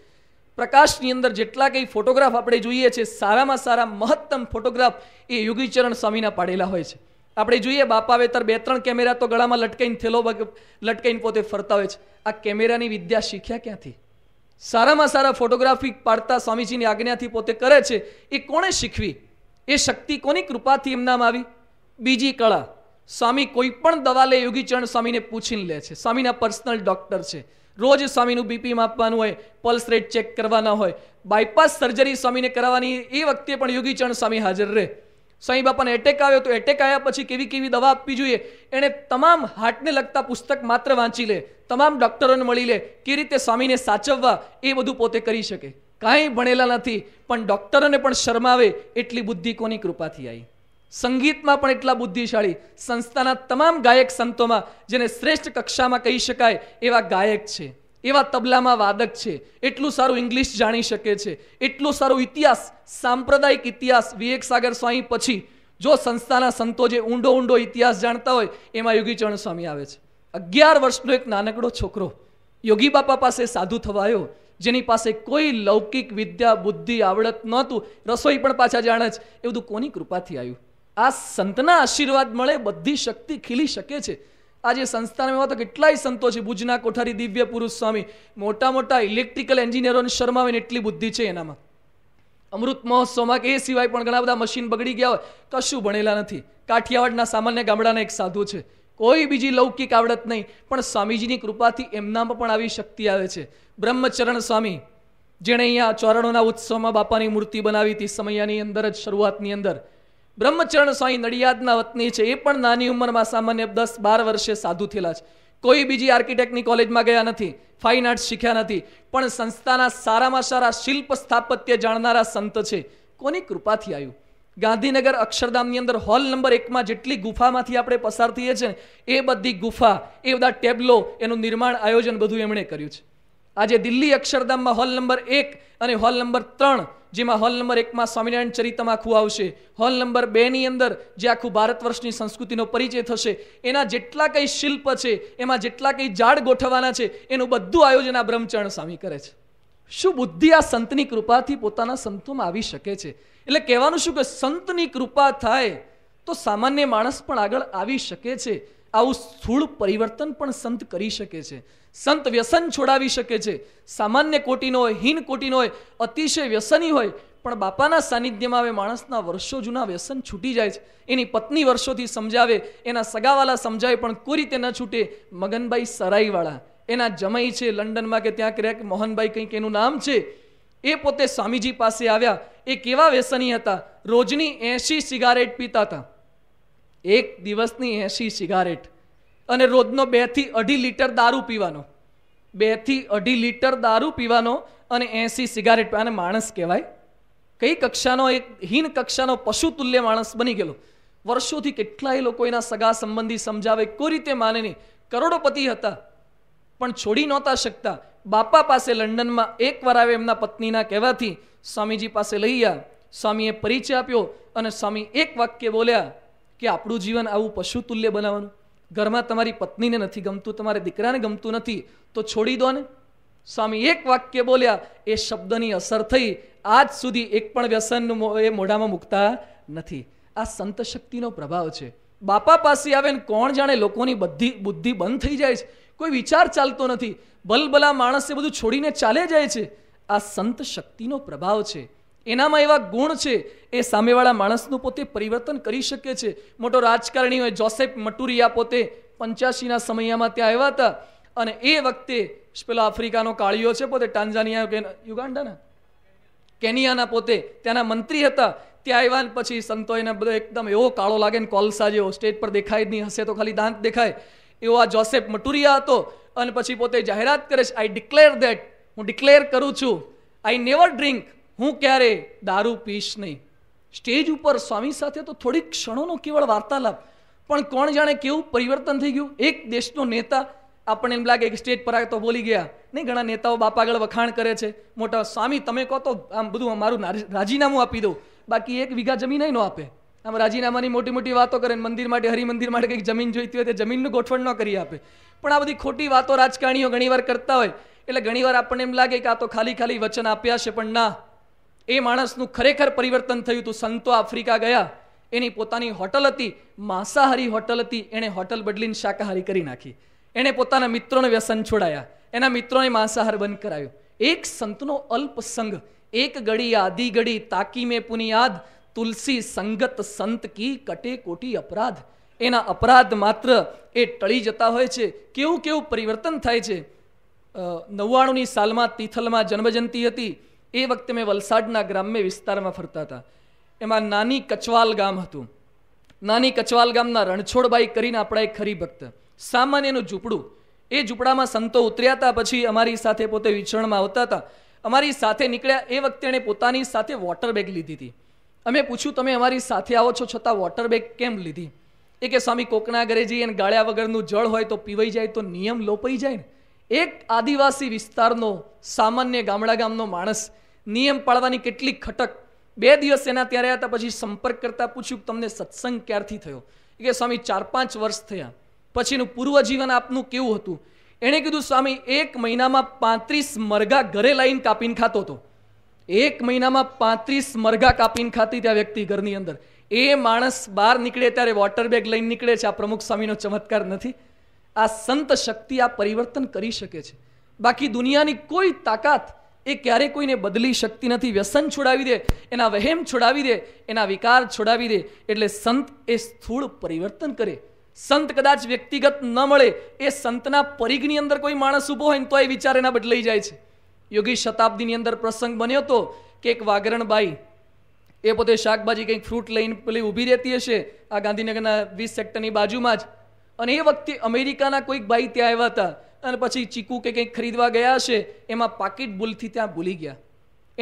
પ્રકાશની અંદર જેટલા કંઈ ફોટોગ્રાફ આપણે જોઈએ છીએ સારામાં સારા મહત્તમ ફોટોગ્રાફ એ યોગીચરણ સ્વામીના પાડેલા હોય છે આપણે જોઈએ બાપા વેતર બે ત્રણ કેમેરા તો ગળામાં લટકાઈને થેલો લટકાઈને પોતે ફરતા હોય છે આ કેમેરાની વિદ્યા શીખ્યા ક્યાંથી સારામાં સારા ફોટોગ્રાફી પાડતા સ્વામીજીની આજ્ઞાથી પોતે કરે છે એ કોણે શીખવી એ શક્તિ કોની કૃપાથી એમનામાં આવી બીજી કળા સ્વામી કોઈ પણ દવા લે યોગીચરણ સ્વામીને પૂછીને લે છે સ્વામીના પર્સનલ ડૉક્ટર છે રોજ સ્વામીનું બીપી માપવાનું હોય પલ્સ રેટ ચેક કરવાના હોય બાયપાસ સર્જરી સ્વામીને કરાવવાની એ વખતે પણ યોગીચરણ સ્વામી હાજર રહે સાંઈ બાપાને એટેક આવ્યો તો એટેક આવ્યા પછી કેવી કેવી દવા આપવી જોઈએ એણે તમામ હાર્ટને લગતા પુસ્તક માત્ર વાંચી લે તમામ ડૉક્ટરોને મળી લે કે રીતે સ્વામીને સાચવવા એ બધું પોતે કરી શકે કાંઈ ભણેલા નથી પણ ડૉક્ટરોને પણ શરમાવે એટલી બુદ્ધિ કોની કૃપાથી આવી સંગીતમાં પણ એટલા બુદ્ધિશાળી સંસ્થાના તમામ ગાયક સંતોમાં જેને શ્રેષ્ઠ કક્ષામાં કહી શકાય એવા ગાયક છે એવા તબલામાં વાદક છે એટલું સારું ઇંગ્લિશ જાણી શકે છે એટલો સારો ઇતિહાસ સાંપ્રદાયિક ઇતિહાસ વિવેક સાગર સ્વામી પછી જો સંસ્થાના સંતો જે ઊંડો ઊંડો ઇતિહાસ જાણતા હોય એમાં યોગી ચરણ સ્વામી આવે છે અગિયાર વર્ષનો એક નાનકડો છોકરો યોગી બાપા પાસે સાધુ થવાયો જેની પાસે કોઈ લૌકિક વિદ્યા બુદ્ધિ આવડત નહોતું રસોઈ પણ પાછા જાણે છે એ બધું કોની કૃપાથી આવ્યું આ સંતના આશીર્વાદ મળે બધી શક્તિ ખીલી શકે છે આજે સંસ્થાનમાં એવા તો કેટલાય સંતો છે ભુજના કોઠારી દિવ્ય પુરુષ સ્વામી મોટા મોટા ઇલેક્ટ્રિકલ એન્જિનિયરોને શરમાવીને એટલી બુદ્ધિ છે એનામાં અમૃત મહોત્સવમાં કે એ સિવાય પણ ઘણા બધા મશીન બગડી ગયા હોય કશું ભણેલા નથી કાઠિયાવાડના સામાન્ય ગામડાના એક સાધુ છે કોઈ બીજી લૌકિક આવડત નહીં પણ સ્વામીજીની કૃપાથી એમનામાં પણ આવી શક્તિ આવે છે બ્રહ્મચરણ સ્વામી જેણે અહીંયા ચોરણોના ઉત્સવમાં બાપાની મૂર્તિ બનાવી હતી સમયાની અંદર જ શરૂઆતની અંદર બ્રહ્મચરણ સ્વામી નડિયાદના વતની છે એ પણ નાની ઉંમરમાં સામાન્ય દસ બાર વર્ષે સાધુ થયેલા છે કોઈ બીજી આર્કિટેક્ટની કોલેજમાં ગયા નથી ફાઇન આર્ટ્સ શીખ્યા નથી પણ સંસ્થાના સારામાં સારા શિલ્પ સ્થાપત્ય જાણનારા સંત છે કોની કૃપાથી આવ્યું ગાંધીનગર અક્ષરધામની અંદર હોલ નંબર એકમાં જેટલી ગુફામાંથી આપણે પસાર થઈએ છીએ એ બધી ગુફા એ બધા ટેબલો એનું નિર્માણ આયોજન બધું એમણે કર્યું છે આજે દિલ્હી અક્ષરધામમાં હોલ નંબર એક અને હોલ નંબર ત્રણ જેમાં હોલ નંબર એકમાં સ્વામિનારાયણ ચરિતમ આખું આવશે હોલ નંબર બેની અંદર જે આખું ભારત વર્ષની સંસ્કૃતિનો પરિચય થશે એના જેટલા કંઈ શિલ્પ છે એમાં જેટલા કંઈ ઝાડ ગોઠવવાના છે એનું બધું આયોજન આ બ્રહ્મચરણ સ્વામી કરે છે શું બુદ્ધિ આ સંતની કૃપાથી પોતાના સંતોમાં આવી શકે છે એટલે કહેવાનું શું કે સંતની કૃપા થાય તો સામાન્ય માણસ પણ આગળ આવી શકે છે આવું સ્થૂળ પરિવર્તન પણ સંત કરી શકે છે સંત વ્યસન છોડાવી શકે છે સામાન્ય કોટીનો હોય હીન કોટીનો હોય અતિશય વ્યસની હોય પણ બાપાના સાનિધ્યમાં આવે માણસના વર્ષો જૂના વ્યસન છૂટી જાય છે એની પત્ની વર્ષોથી સમજાવે એના સગાવાલા સમજાવે પણ કોઈ રીતે ન છૂટે મગનભાઈ સરાઈવાળા એના જમઈ છે લંડનમાં કે ત્યાં ક્યાંક મોહનભાઈ કંઈક એનું નામ છે એ પોતે સ્વામીજી પાસે આવ્યા એ કેવા વ્યસની હતા રોજની એંશી સિગારેટ પીતા હતા એક દિવસની એંશી સિગારેટ અને રોજનો બેથી અઢી લીટર દારૂ પીવાનો બેથી અઢી લીટર દારૂ પીવાનો અને એંસી સિગારેટ આને માણસ કહેવાય કઈ કક્ષાનો એક હીન કક્ષાનો પશુ તુલ્ય માણસ બની ગયેલો વર્ષોથી કેટલાય લોકો એના સગા સંબંધી સમજાવે કોઈ રીતે માને નહીં કરોડોપતિ હતા પણ છોડી નહોતા શકતા બાપા પાસે લંડનમાં એકવાર આવે એમના પત્નીના કહેવાથી સ્વામીજી પાસે લઈ ગયા સ્વામીએ પરિચય આપ્યો અને સ્વામી એક વાક્ય બોલ્યા કે આપણું જીવન આવું પશુ તુલ્ય બનાવવાનું ઘરમાં તમારી પત્નીને નથી ગમતું તમારે દીકરાને ગમતું નથી તો છોડી દો ને સ્વામી એક વાક્ય બોલ્યા એ શબ્દની અસર થઈ આજ સુધી એક પણ વ્યસનનું એ મોઢામાં મૂકતા નથી આ સંત શક્તિનો પ્રભાવ છે બાપા પાસે આવે ને કોણ જાણે લોકોની બધી બુદ્ધિ બંધ થઈ જાય છે કોઈ વિચાર ચાલતો નથી ભલભલા માણસે બધું છોડીને ચાલે જાય છે આ સંત શક્તિનો પ્રભાવ છે એનામાં એવા ગુણ છે એ સામેવાળા માણસનું પોતે પરિવર્તન કરી શકે છે મોટો રાજકારણી હોય જોસેફ મટુરિયા પોતે પંચ્યાસીના સમયમાં ત્યાં આવ્યા હતા અને એ વખતે પેલો આફ્રિકાનો કાળીઓ છે પોતે ટાન્ઝાનિયા કે યુગાન્ડાના કેનિયાના પોતે ત્યાંના મંત્રી હતા ત્યાં આવ્યા પછી સંતોયને બધો એકદમ એવો કાળો લાગે ને કોલસા જેવો સ્ટેજ પર દેખાય જ નહીં હશે તો ખાલી દાંત દેખાય એવો આ જોસેફ મટુરિયા હતો અને પછી પોતે જાહેરાત કરે છે આઈ ડિક્લેર દેટ હું ડિક્લેર કરું છું આઈ નેવર ડ્રિંક હું ક્યારે દારૂ પીશ નહીં સ્ટેજ ઉપર સ્વામી સાથે તો થોડીક ક્ષણોનો કેવળ વાર્તાલાપ પણ કોણ જાણે કેવું પરિવર્તન થઈ ગયું એક દેશનો નેતા આપણને એમ લાગે કે સ્ટેજ પર તો બોલી ગયા નહીં ઘણા નેતાઓ બાપા આગળ વખાણ કરે છે મોટા સ્વામી તમે કહો તો આમ બધું મારું રાજીનામું આપી દઉં બાકી એક વીઘા જમીન ન આપે આમ રાજીનામાની મોટી મોટી વાતો કરે મંદિર માટે હરિમંદિર માટે કંઈક જમીન જોઈતી હોય તે જમીનનું ગોઠવણ ન કરી આપે પણ આ બધી ખોટી વાતો રાજકારણીઓ ઘણીવાર કરતા હોય એટલે ઘણીવાર આપણને એમ લાગે કે આ તો ખાલી ખાલી વચન આપ્યા છે પણ ના એ માણસનું ખરેખર પરિવર્તન થયું હતું સંતો આફ્રિકા ગયા એની પોતાની હોટલ હતી માંસાહારી હોટલ હતી એણે હોટલ બદલીને શાકાહારી કરી નાખી એણે પોતાના મિત્રોને વ્યસન છોડાયા એના મિત્રોને માંસાહાર બંધ કરાયો એક સંતનો અલ્પ સંગ એક ગળી આદી ગળી તાકી મેં પુનિયાદ તુલસી સંગત સંત કી કટે કોટી અપરાધ એના અપરાધ માત્ર એ ટળી જતા હોય છે કેવું કેવું પરિવર્તન થાય છે નવ્વાણુંની સાલમાં તિથલમાં જન્મજયંતિ હતી એ વખતે મેં વલસાડના ગ્રામ્ય વિસ્તારમાં ફરતા હતા એમાં નાની કચવાલ ગામ હતું નાની કચવાલ ગામના રણછોડબાઈ કરીને આપણા એક ભક્ત સામાન્યનું ઝૂંપડું એ ઝૂંપડામાં સંતો ઉતર્યા હતા પછી અમારી સાથે પોતે વિચરણમાં આવતા હતા અમારી સાથે નીકળ્યા એ વખતે એણે પોતાની સાથે વોટર બેગ લીધી હતી અમે પૂછ્યું તમે અમારી સાથે આવો છો છતાં વોટર બેગ કેમ લીધી એ કે સ્વામી કોકના ઘરે જઈએ અને ગાળ્યા વગરનું જળ હોય તો પીવાઈ જાય તો નિયમ લોપાઈ જાય ને એક આદિવાસી વિસ્તારનો સામાન્ય ગામડા ગામનો માણસ નિયમ પાળવાની કેટલી ખટક બે દિવસ એના ત્યાં રહ્યા હતા પછી સંપર્ક કરતાં પૂછ્યું તમને સત્સંગ ક્યારથી થયો કે સ્વામી ચાર પાંચ વર્ષ થયા પછીનું પૂર્વ જીવન આપનું કેવું હતું એણે કીધું સ્વામી એક મહિનામાં પાંત્રીસ મરઘા ઘરે લાઈન કાપીને ખાતો હતો એક મહિનામાં પાંત્રીસ મરઘા કાપીને ખાતી ત્યાં વ્યક્તિ ઘરની અંદર એ માણસ બહાર નીકળે ત્યારે વોટર બેગ લઈને નીકળે છે આ પ્રમુખ સ્વામીનો ચમત્કાર નથી આ સંત શક્તિ આ પરિવર્તન કરી શકે છે બાકી દુનિયાની કોઈ તાકાત એ ક્યારેય કોઈને બદલી શકતી નથી વ્યસન છોડાવી દે એના વહેમ છોડાવી દે એના વિકાર છોડાવી દે એટલે સંત એ સ્થૂળ પરિવર્તન કરે સંત કદાચ વ્યક્તિગત ન મળે એ સંતના પરિઘની અંદર કોઈ માણસ ઊભો હોય ને તો એ વિચાર એના બદલાઈ જાય છે યોગી શતાબ્દીની અંદર પ્રસંગ બન્યો હતો કે એક વાગરણબાઈ એ પોતે શાકભાજી કંઈક ફ્રૂટ લઈને પેલી ઊભી રહેતી હશે આ ગાંધીનગરના વીસ સેક્ટરની બાજુમાં જ અને એ વખતે અમેરિકાના કોઈક ભાઈ ત્યાં આવ્યા હતા અને પછી ચીકુ કે કંઈક ખરીદવા ગયા છે એમાં પાકીટ ભૂલથી ત્યાં ભૂલી ગયા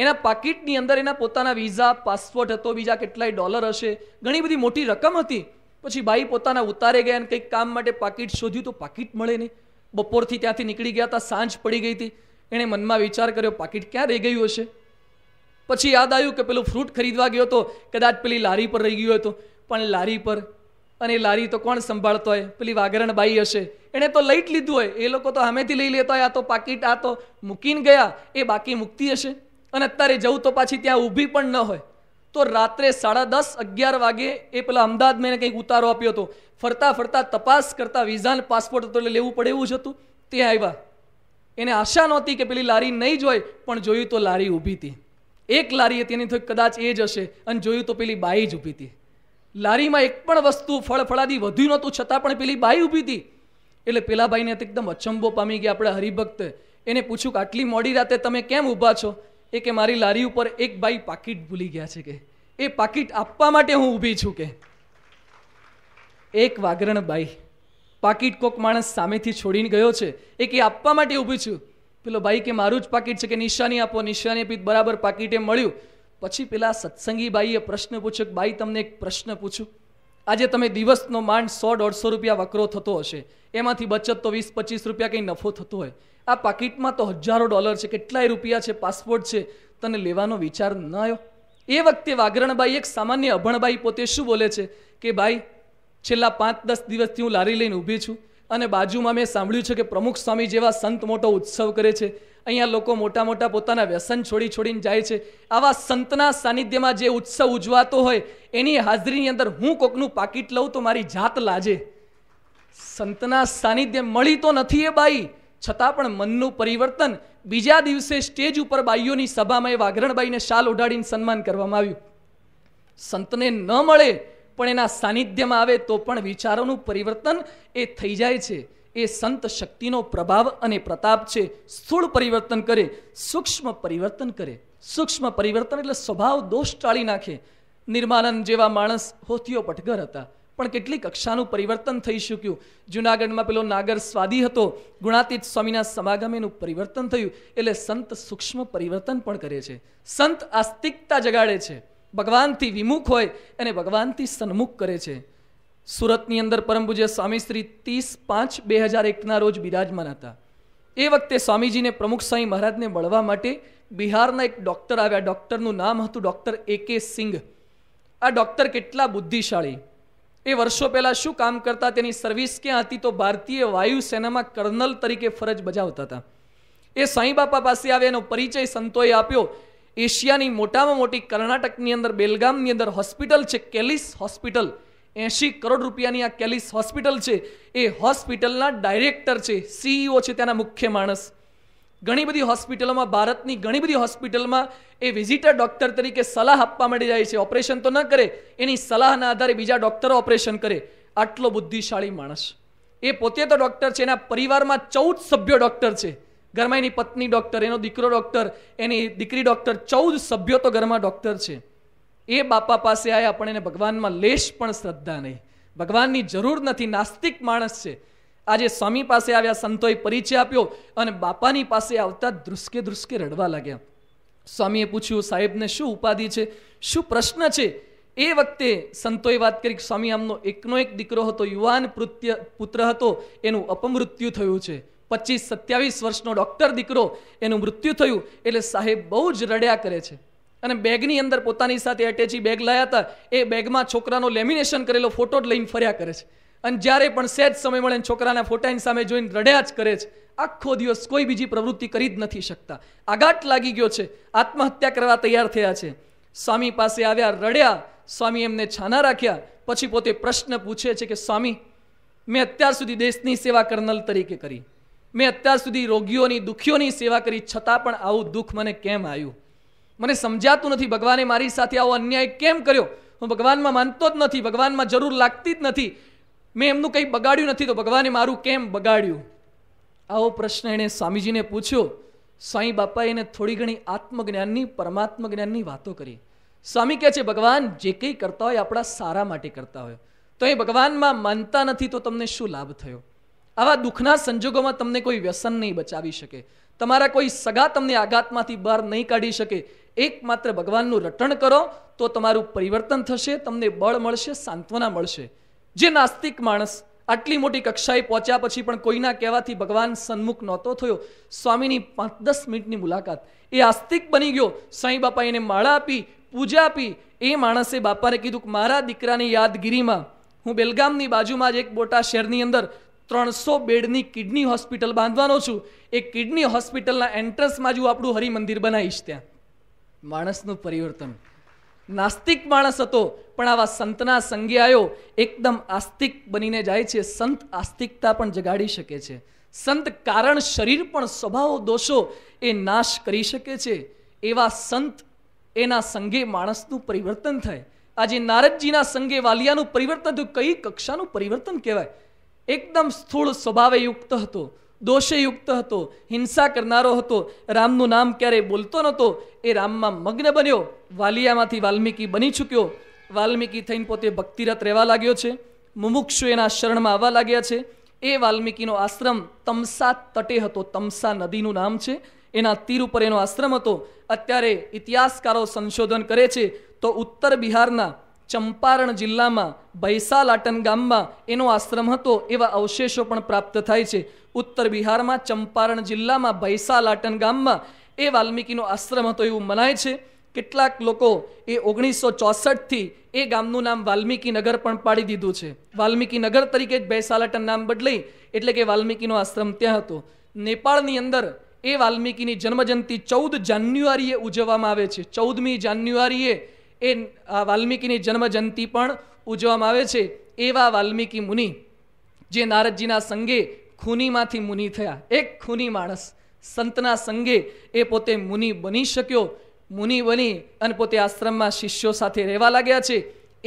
એના પાકીટની અંદર એના પોતાના વિઝા પાસપોર્ટ હતો બીજા કેટલાય ડોલર હશે ઘણી બધી મોટી રકમ હતી પછી ભાઈ પોતાના ઉતારે ગયા અને કંઈક કામ માટે પાકીટ શોધ્યું તો પાકીટ મળે નહીં બપોરથી ત્યાંથી નીકળી ગયા હતા સાંજ પડી ગઈ હતી એણે મનમાં વિચાર કર્યો પાકીટ ક્યાં રહી ગયું હશે પછી યાદ આવ્યું કે પેલું ફ્રૂટ ખરીદવા ગયો હતો કદાચ પેલી લારી પર રહી ગયો હતો પણ લારી પર અને લારી તો કોણ સંભાળતો હોય પેલી વાઘરણ બાઈ હશે એણે તો લઈ જ લીધું હોય એ લોકો તો સામેથી લઈ લેતા હોય આ તો પાકીટ આ તો મૂકીને ગયા એ બાકી મૂકતી હશે અને અત્યારે જવું તો પાછી ત્યાં ઊભી પણ ન હોય તો રાત્રે સાડા દસ અગિયાર વાગે એ પેલા અમદાવાદ મેં કંઈક ઉતારો આપ્યો હતો ફરતા ફરતા તપાસ કરતા વિઝાન પાસપોર્ટ હતો એટલે લેવું પડે એવું જ હતું ત્યાં આવ્યા એને આશા નહોતી કે પેલી લારી નહીં જ હોય પણ જોયું તો લારી ઊભી હતી એક લારી હતી એની થોડી કદાચ એ જ હશે અને જોયું તો પેલી બાઈ જ ઊભી હતી લારીમાં એક પણ વસ્તુ ફળ ફળાદી વધ્યું નહોતું છતાં પણ પેલી બાઈ ઊભી હતી એટલે પેલા બાઈને એકદમ અચંબો પામી ગયા આપણે હરિભક્ત એને પૂછ્યું કે આટલી મોડી રાતે તમે કેમ ઊભા છો એ કે મારી લારી ઉપર એક બાઈ પાકીટ ભૂલી ગયા છે કે એ પાકીટ આપવા માટે હું ઊભી છું કે એક વાગરણ બાઈ પાકીટ કોક માણસ સામેથી છોડીને ગયો છે એ કે આપવા માટે ઊભી છું પેલો બાઈ કે મારું જ પાકીટ છે કે નિશાની આપો નિશાની આપી બરાબર પાકીટે મળ્યું પછી પેલા સત્સંગીબાઈએ પ્રશ્ન પૂછ્યો કે બાઈ તમને એક પ્રશ્ન પૂછું આજે તમે દિવસનો માંડ સો દોઢસો રૂપિયા વકરો થતો હશે એમાંથી બચત તો વીસ પચીસ રૂપિયા કંઈ નફો થતો હોય આ પાકીટમાં તો હજારો ડોલર છે કેટલાય રૂપિયા છે પાસપોર્ટ છે તને લેવાનો વિચાર ન આવ્યો એ વખતે વાગરણબાઈ એક સામાન્ય અભણબાઈ પોતે શું બોલે છે કે ભાઈ છેલ્લા પાંચ દસ દિવસથી હું લારી લઈને ઊભી છું અને બાજુમાં મેં સાંભળ્યું છે કે પ્રમુખ સ્વામી જેવા સંત મોટો ઉત્સવ કરે છે અહીંયા લોકો મોટા મોટા પોતાના વ્યસન છોડી છોડીને જાય છે આવા સંતના સાનિધ્યમાં જે ઉત્સવ ઉજવાતો હોય એની હાજરીની અંદર હું કોકનું પાકીટ લઉં તો મારી જાત લાજે સંતના સાનિધ્ય મળી તો નથી એ બાઈ છતાં પણ મનનું પરિવર્તન બીજા દિવસે સ્ટેજ ઉપર બાઈઓની સભામાં એ વાઘરણબાઈને શાલ ઉડાડીને સન્માન કરવામાં આવ્યું સંતને ન મળે પણ એના સાનિધ્યમાં આવે તો પણ વિચારોનું પરિવર્તન એ થઈ જાય છે એ સંત શક્તિનો પ્રભાવ અને પ્રતાપ છે સ્થૂળ પરિવર્તન કરે સૂક્ષ્મ પરિવર્તન કરે સૂક્ષ્મ પરિવર્તન એટલે સ્વભાવ દોષ ટાળી નાખે નિર્માનંદ જેવા માણસ હોથીઓ પટઘર હતા પણ કેટલી કક્ષાનું પરિવર્તન થઈ શક્યું જુનાગઢમાં પેલો નાગર સ્વાદી હતો ગુણાતીત સ્વામીના સમાગમેનું પરિવર્તન થયું એટલે સંત સૂક્ષ્મ પરિવર્તન પણ કરે છે સંત આસ્તિકતા જગાડે છે ભગવાનથી વિમુખ હોય એને ભગવાનથી સન્મુખ કરે છે સુરતની અંદર પરમ પૂજ્ય સ્વામી શ્રી ત્રીસ પાંચ બે હજાર એકના રોજ બિરાજમાન હતા એ વખતે સ્વામીજીને પ્રમુખ સ્વાઈ મહારાજને મળવા માટે બિહારના એક ડૉક્ટર આવ્યા ડૉક્ટરનું નામ હતું ડૉક્ટર એ કે સિંઘ આ ડૉક્ટર કેટલા બુદ્ધિશાળી એ વર્ષો પહેલાં શું કામ કરતા તેની સર્વિસ ક્યાં હતી તો ભારતીય વાયુસેનામાં કર્નલ તરીકે ફરજ બજાવતા હતા એ સાંઈ બાપા પાસે આવ્યા એનો પરિચય સંતોએ આપ્યો એશિયાની મોટામાં મોટી કર્ણાટકની અંદર બેલગામની અંદર હોસ્પિટલ છે કેલિસ હોસ્પિટલ એંશી કરોડ રૂપિયાની આ કેલિસ હોસ્પિટલ છે એ હોસ્પિટલના ડાયરેક્ટર છે સીઈઓ e છે ત્યાંના મુખ્ય માણસ ઘણી બધી હોસ્પિટલોમાં ભારતની ઘણી બધી હોસ્પિટલમાં એ વિઝિટર ડૉક્ટર તરીકે સલાહ આપવા માટે જાય છે ઓપરેશન તો ન કરે એની સલાહના આધારે બીજા ડૉક્ટરો ઓપરેશન કરે આટલો બુદ્ધિશાળી માણસ એ પોતે તો ડૉક્ટર છે એના પરિવારમાં ચૌદ સભ્યો ડૉક્ટર છે ઘરમાં એની પત્ની ડૉક્ટર એનો દીકરો ડૉક્ટર એની દીકરી ડૉક્ટર ચૌદ સભ્યો તો ઘરમાં ડૉક્ટર છે એ બાપા પાસે આવ્યા પણ એને ભગવાનમાં લેશ પણ શ્રદ્ધા નહીં ભગવાનની જરૂર નથી નાસ્તિક માણસ છે આજે સ્વામી પાસે આવ્યા સંતોએ પરિચય આપ્યો અને બાપાની પાસે આવતા ધ્રુસકે ધ્રુસકે રડવા લાગ્યા સ્વામીએ પૂછ્યું સાહેબને શું ઉપાધિ છે શું પ્રશ્ન છે એ વખતે સંતોએ વાત કરી કે સ્વામી આમનો એકનો એક દીકરો હતો યુવાન પૃત્ય પુત્ર હતો એનું અપમૃત્યુ થયું છે પચીસ સત્યાવીસ વર્ષનો ડૉક્ટર દીકરો એનું મૃત્યુ થયું એટલે સાહેબ બહુ જ રડ્યા કરે છે અને બેગની અંદર પોતાની સાથે અટેચી બેગ લાયા હતા એ બેગમાં છોકરાનો લેમિનેશન કરેલો ફોટો જ લઈને ફર્યા કરે છે અને જ્યારે પણ સહેજ સમય મળે છોકરાના ફોટાની સામે જોઈને રડ્યા જ કરે છે આખો દિવસ કોઈ બીજી પ્રવૃત્તિ કરી જ નથી શકતા આઘાત લાગી ગયો છે આત્મહત્યા કરવા તૈયાર થયા છે સ્વામી પાસે આવ્યા રડ્યા સ્વામી એમને છાના રાખ્યા પછી પોતે પ્રશ્ન પૂછે છે કે સ્વામી મેં અત્યાર સુધી દેશની સેવા કર્નલ તરીકે કરી મેં અત્યાર સુધી રોગીઓની દુખીઓની સેવા કરી છતાં પણ આવું દુઃખ મને કેમ આવ્યું મને સમજાતું નથી ભગવાને મારી સાથે આવો અન્યાય કેમ કર્યો હું ભગવાનમાં માનતો જ નથી ભગવાનમાં જરૂર લાગતી જ નથી મેં એમનું કંઈ બગાડ્યું નથી તો ભગવાને મારું કેમ બગાડ્યું આવો પ્રશ્ન એણે સ્વામીજીને પૂછ્યો સ્વાઈ બાપાએ એને થોડી ઘણી આત્મજ્ઞાનની પરમાત્મ જ્ઞાનની વાતો કરી સ્વામી કહે છે ભગવાન જે કંઈ કરતા હોય આપણા સારા માટે કરતા હોય તો એ ભગવાનમાં માનતા નથી તો તમને શું લાભ થયો આવા દુઃખના સંજોગોમાં તમને કોઈ વ્યસન નહીં બચાવી શકે તમારા કોઈ સગા તમને આઘાતમાંથી બહાર નહીં કાઢી શકે એકમાત્ર ભગવાનનું રટણ કરો તો તમારું પરિવર્તન થશે તમને બળ મળશે સાંત્વના મળશે જે નાસ્તિક માણસ આટલી મોટી કક્ષાએ પહોંચ્યા પછી પણ કોઈના કહેવાથી ભગવાન સન્મુખ નહોતો થયો સ્વામીની પાંચ દસ મિનિટની મુલાકાત એ આસ્તિક બની ગયો સાંઈ બાપા એને માળા આપી પૂજા આપી એ માણસે બાપાને કીધું કે મારા દીકરાની યાદગીરીમાં હું બેલગામની બાજુમાં જ એક બોટા શહેરની અંદર ત્રણસો બેડની કિડની હોસ્પિટલ બાંધવાનો છું એ કિડની હોસ્પિટલના એન્ટ્રન્સમાં જ હું આપણું હરિમંદિર બનાવીશ ત્યાં માણસનું પરિવર્તન નાસ્તિક માણસ હતો પણ આવા સંતના સંગે આવ્યો એકદમ આસ્તિક બનીને જાય છે સંત આસ્તિકતા પણ જગાડી શકે છે સંત કારણ શરીર પણ સ્વભાવ દોષો એ નાશ કરી શકે છે એવા સંત એના સંગે માણસનું પરિવર્તન થાય આજે નારદજીના સંગે વાલિયાનું પરિવર્તન થયું કઈ કક્ષાનું પરિવર્તન કહેવાય એકદમ સ્થૂળ સ્વભાવે યુક્ત હતો દોષયુક્ત હતો હિંસા કરનારો હતો રામનું નામ ક્યારેય બોલતો નહોતો એ રામમાં મગ્ન બન્યો વાલિયામાંથી વાલ્મીકી બની ચૂક્યો વાલ્મીકી થઈને પોતે ભક્તિરથ રહેવા લાગ્યો છે મુમુક્ષુ એના શરણમાં આવવા લાગ્યા છે એ વાલ્મીકીનો આશ્રમ તમસા તટે હતો તમસા નદીનું નામ છે એના તીર ઉપર એનો આશ્રમ હતો અત્યારે ઇતિહાસકારો સંશોધન કરે છે તો ઉત્તર બિહારના ચંપારણ જિલ્લામાં ભૈસાલાટન ગામમાં એનો આશ્રમ હતો એવા અવશેષો પણ પ્રાપ્ત થાય છે ઉત્તર બિહારમાં ચંપારણ જિલ્લામાં ભૈસાલાટન ગામમાં એ વાલ્મીકીનો આશ્રમ હતો એવું મનાય છે કેટલાક લોકો એ ઓગણીસો ચોસઠથી એ ગામનું નામ વાલ્મીકી નગર પણ પાડી દીધું છે વાલ્મીકી નગર તરીકે જ ભૈસાલાટન નામ બદલાઈ એટલે કે વાલ્મીકીનો આશ્રમ ત્યાં હતો નેપાળની અંદર એ વાલ્મીકીની જન્મજયંતિ ચૌદ જાન્યુઆરીએ ઉજવવામાં આવે છે ચૌદમી જાન્યુઆરીએ એ વાલ્મીકીની જન્મજયંતિ પણ ઉજવવામાં આવે છે એવા વાલ્મીકી મુનિ જે નારદજીના સંગે ખૂનીમાંથી મુનિ થયા એક ખૂની માણસ સંતના સંગે એ પોતે મુનિ બની શક્યો મુનિ બની અને પોતે આશ્રમમાં શિષ્યો સાથે રહેવા લાગ્યા છે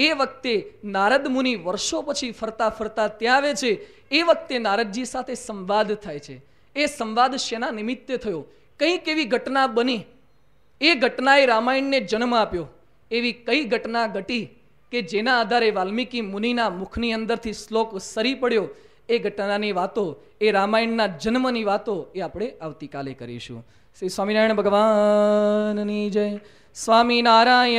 એ વખતે નારદ મુનિ વર્ષો પછી ફરતા ફરતા ત્યાં આવે છે એ વખતે નારદજી સાથે સંવાદ થાય છે એ સંવાદ શેના નિમિત્તે થયો કંઈક એવી ઘટના બની એ ઘટનાએ રામાયણને જન્મ આપ્યો એવી કઈ ઘટના ઘટી કે જેના આધારે વાલ્મીકી મુનિના મુખની અંદરથી શ્લોક સરી પડ્યો એ ઘટનાની વાતો એ રામાયણના જન્મની વાતો એ આપણે આવતીકાલે કરીશું શ્રી સ્વામિનારાયણ ભગવાનની જય સ્વામિનારાયણ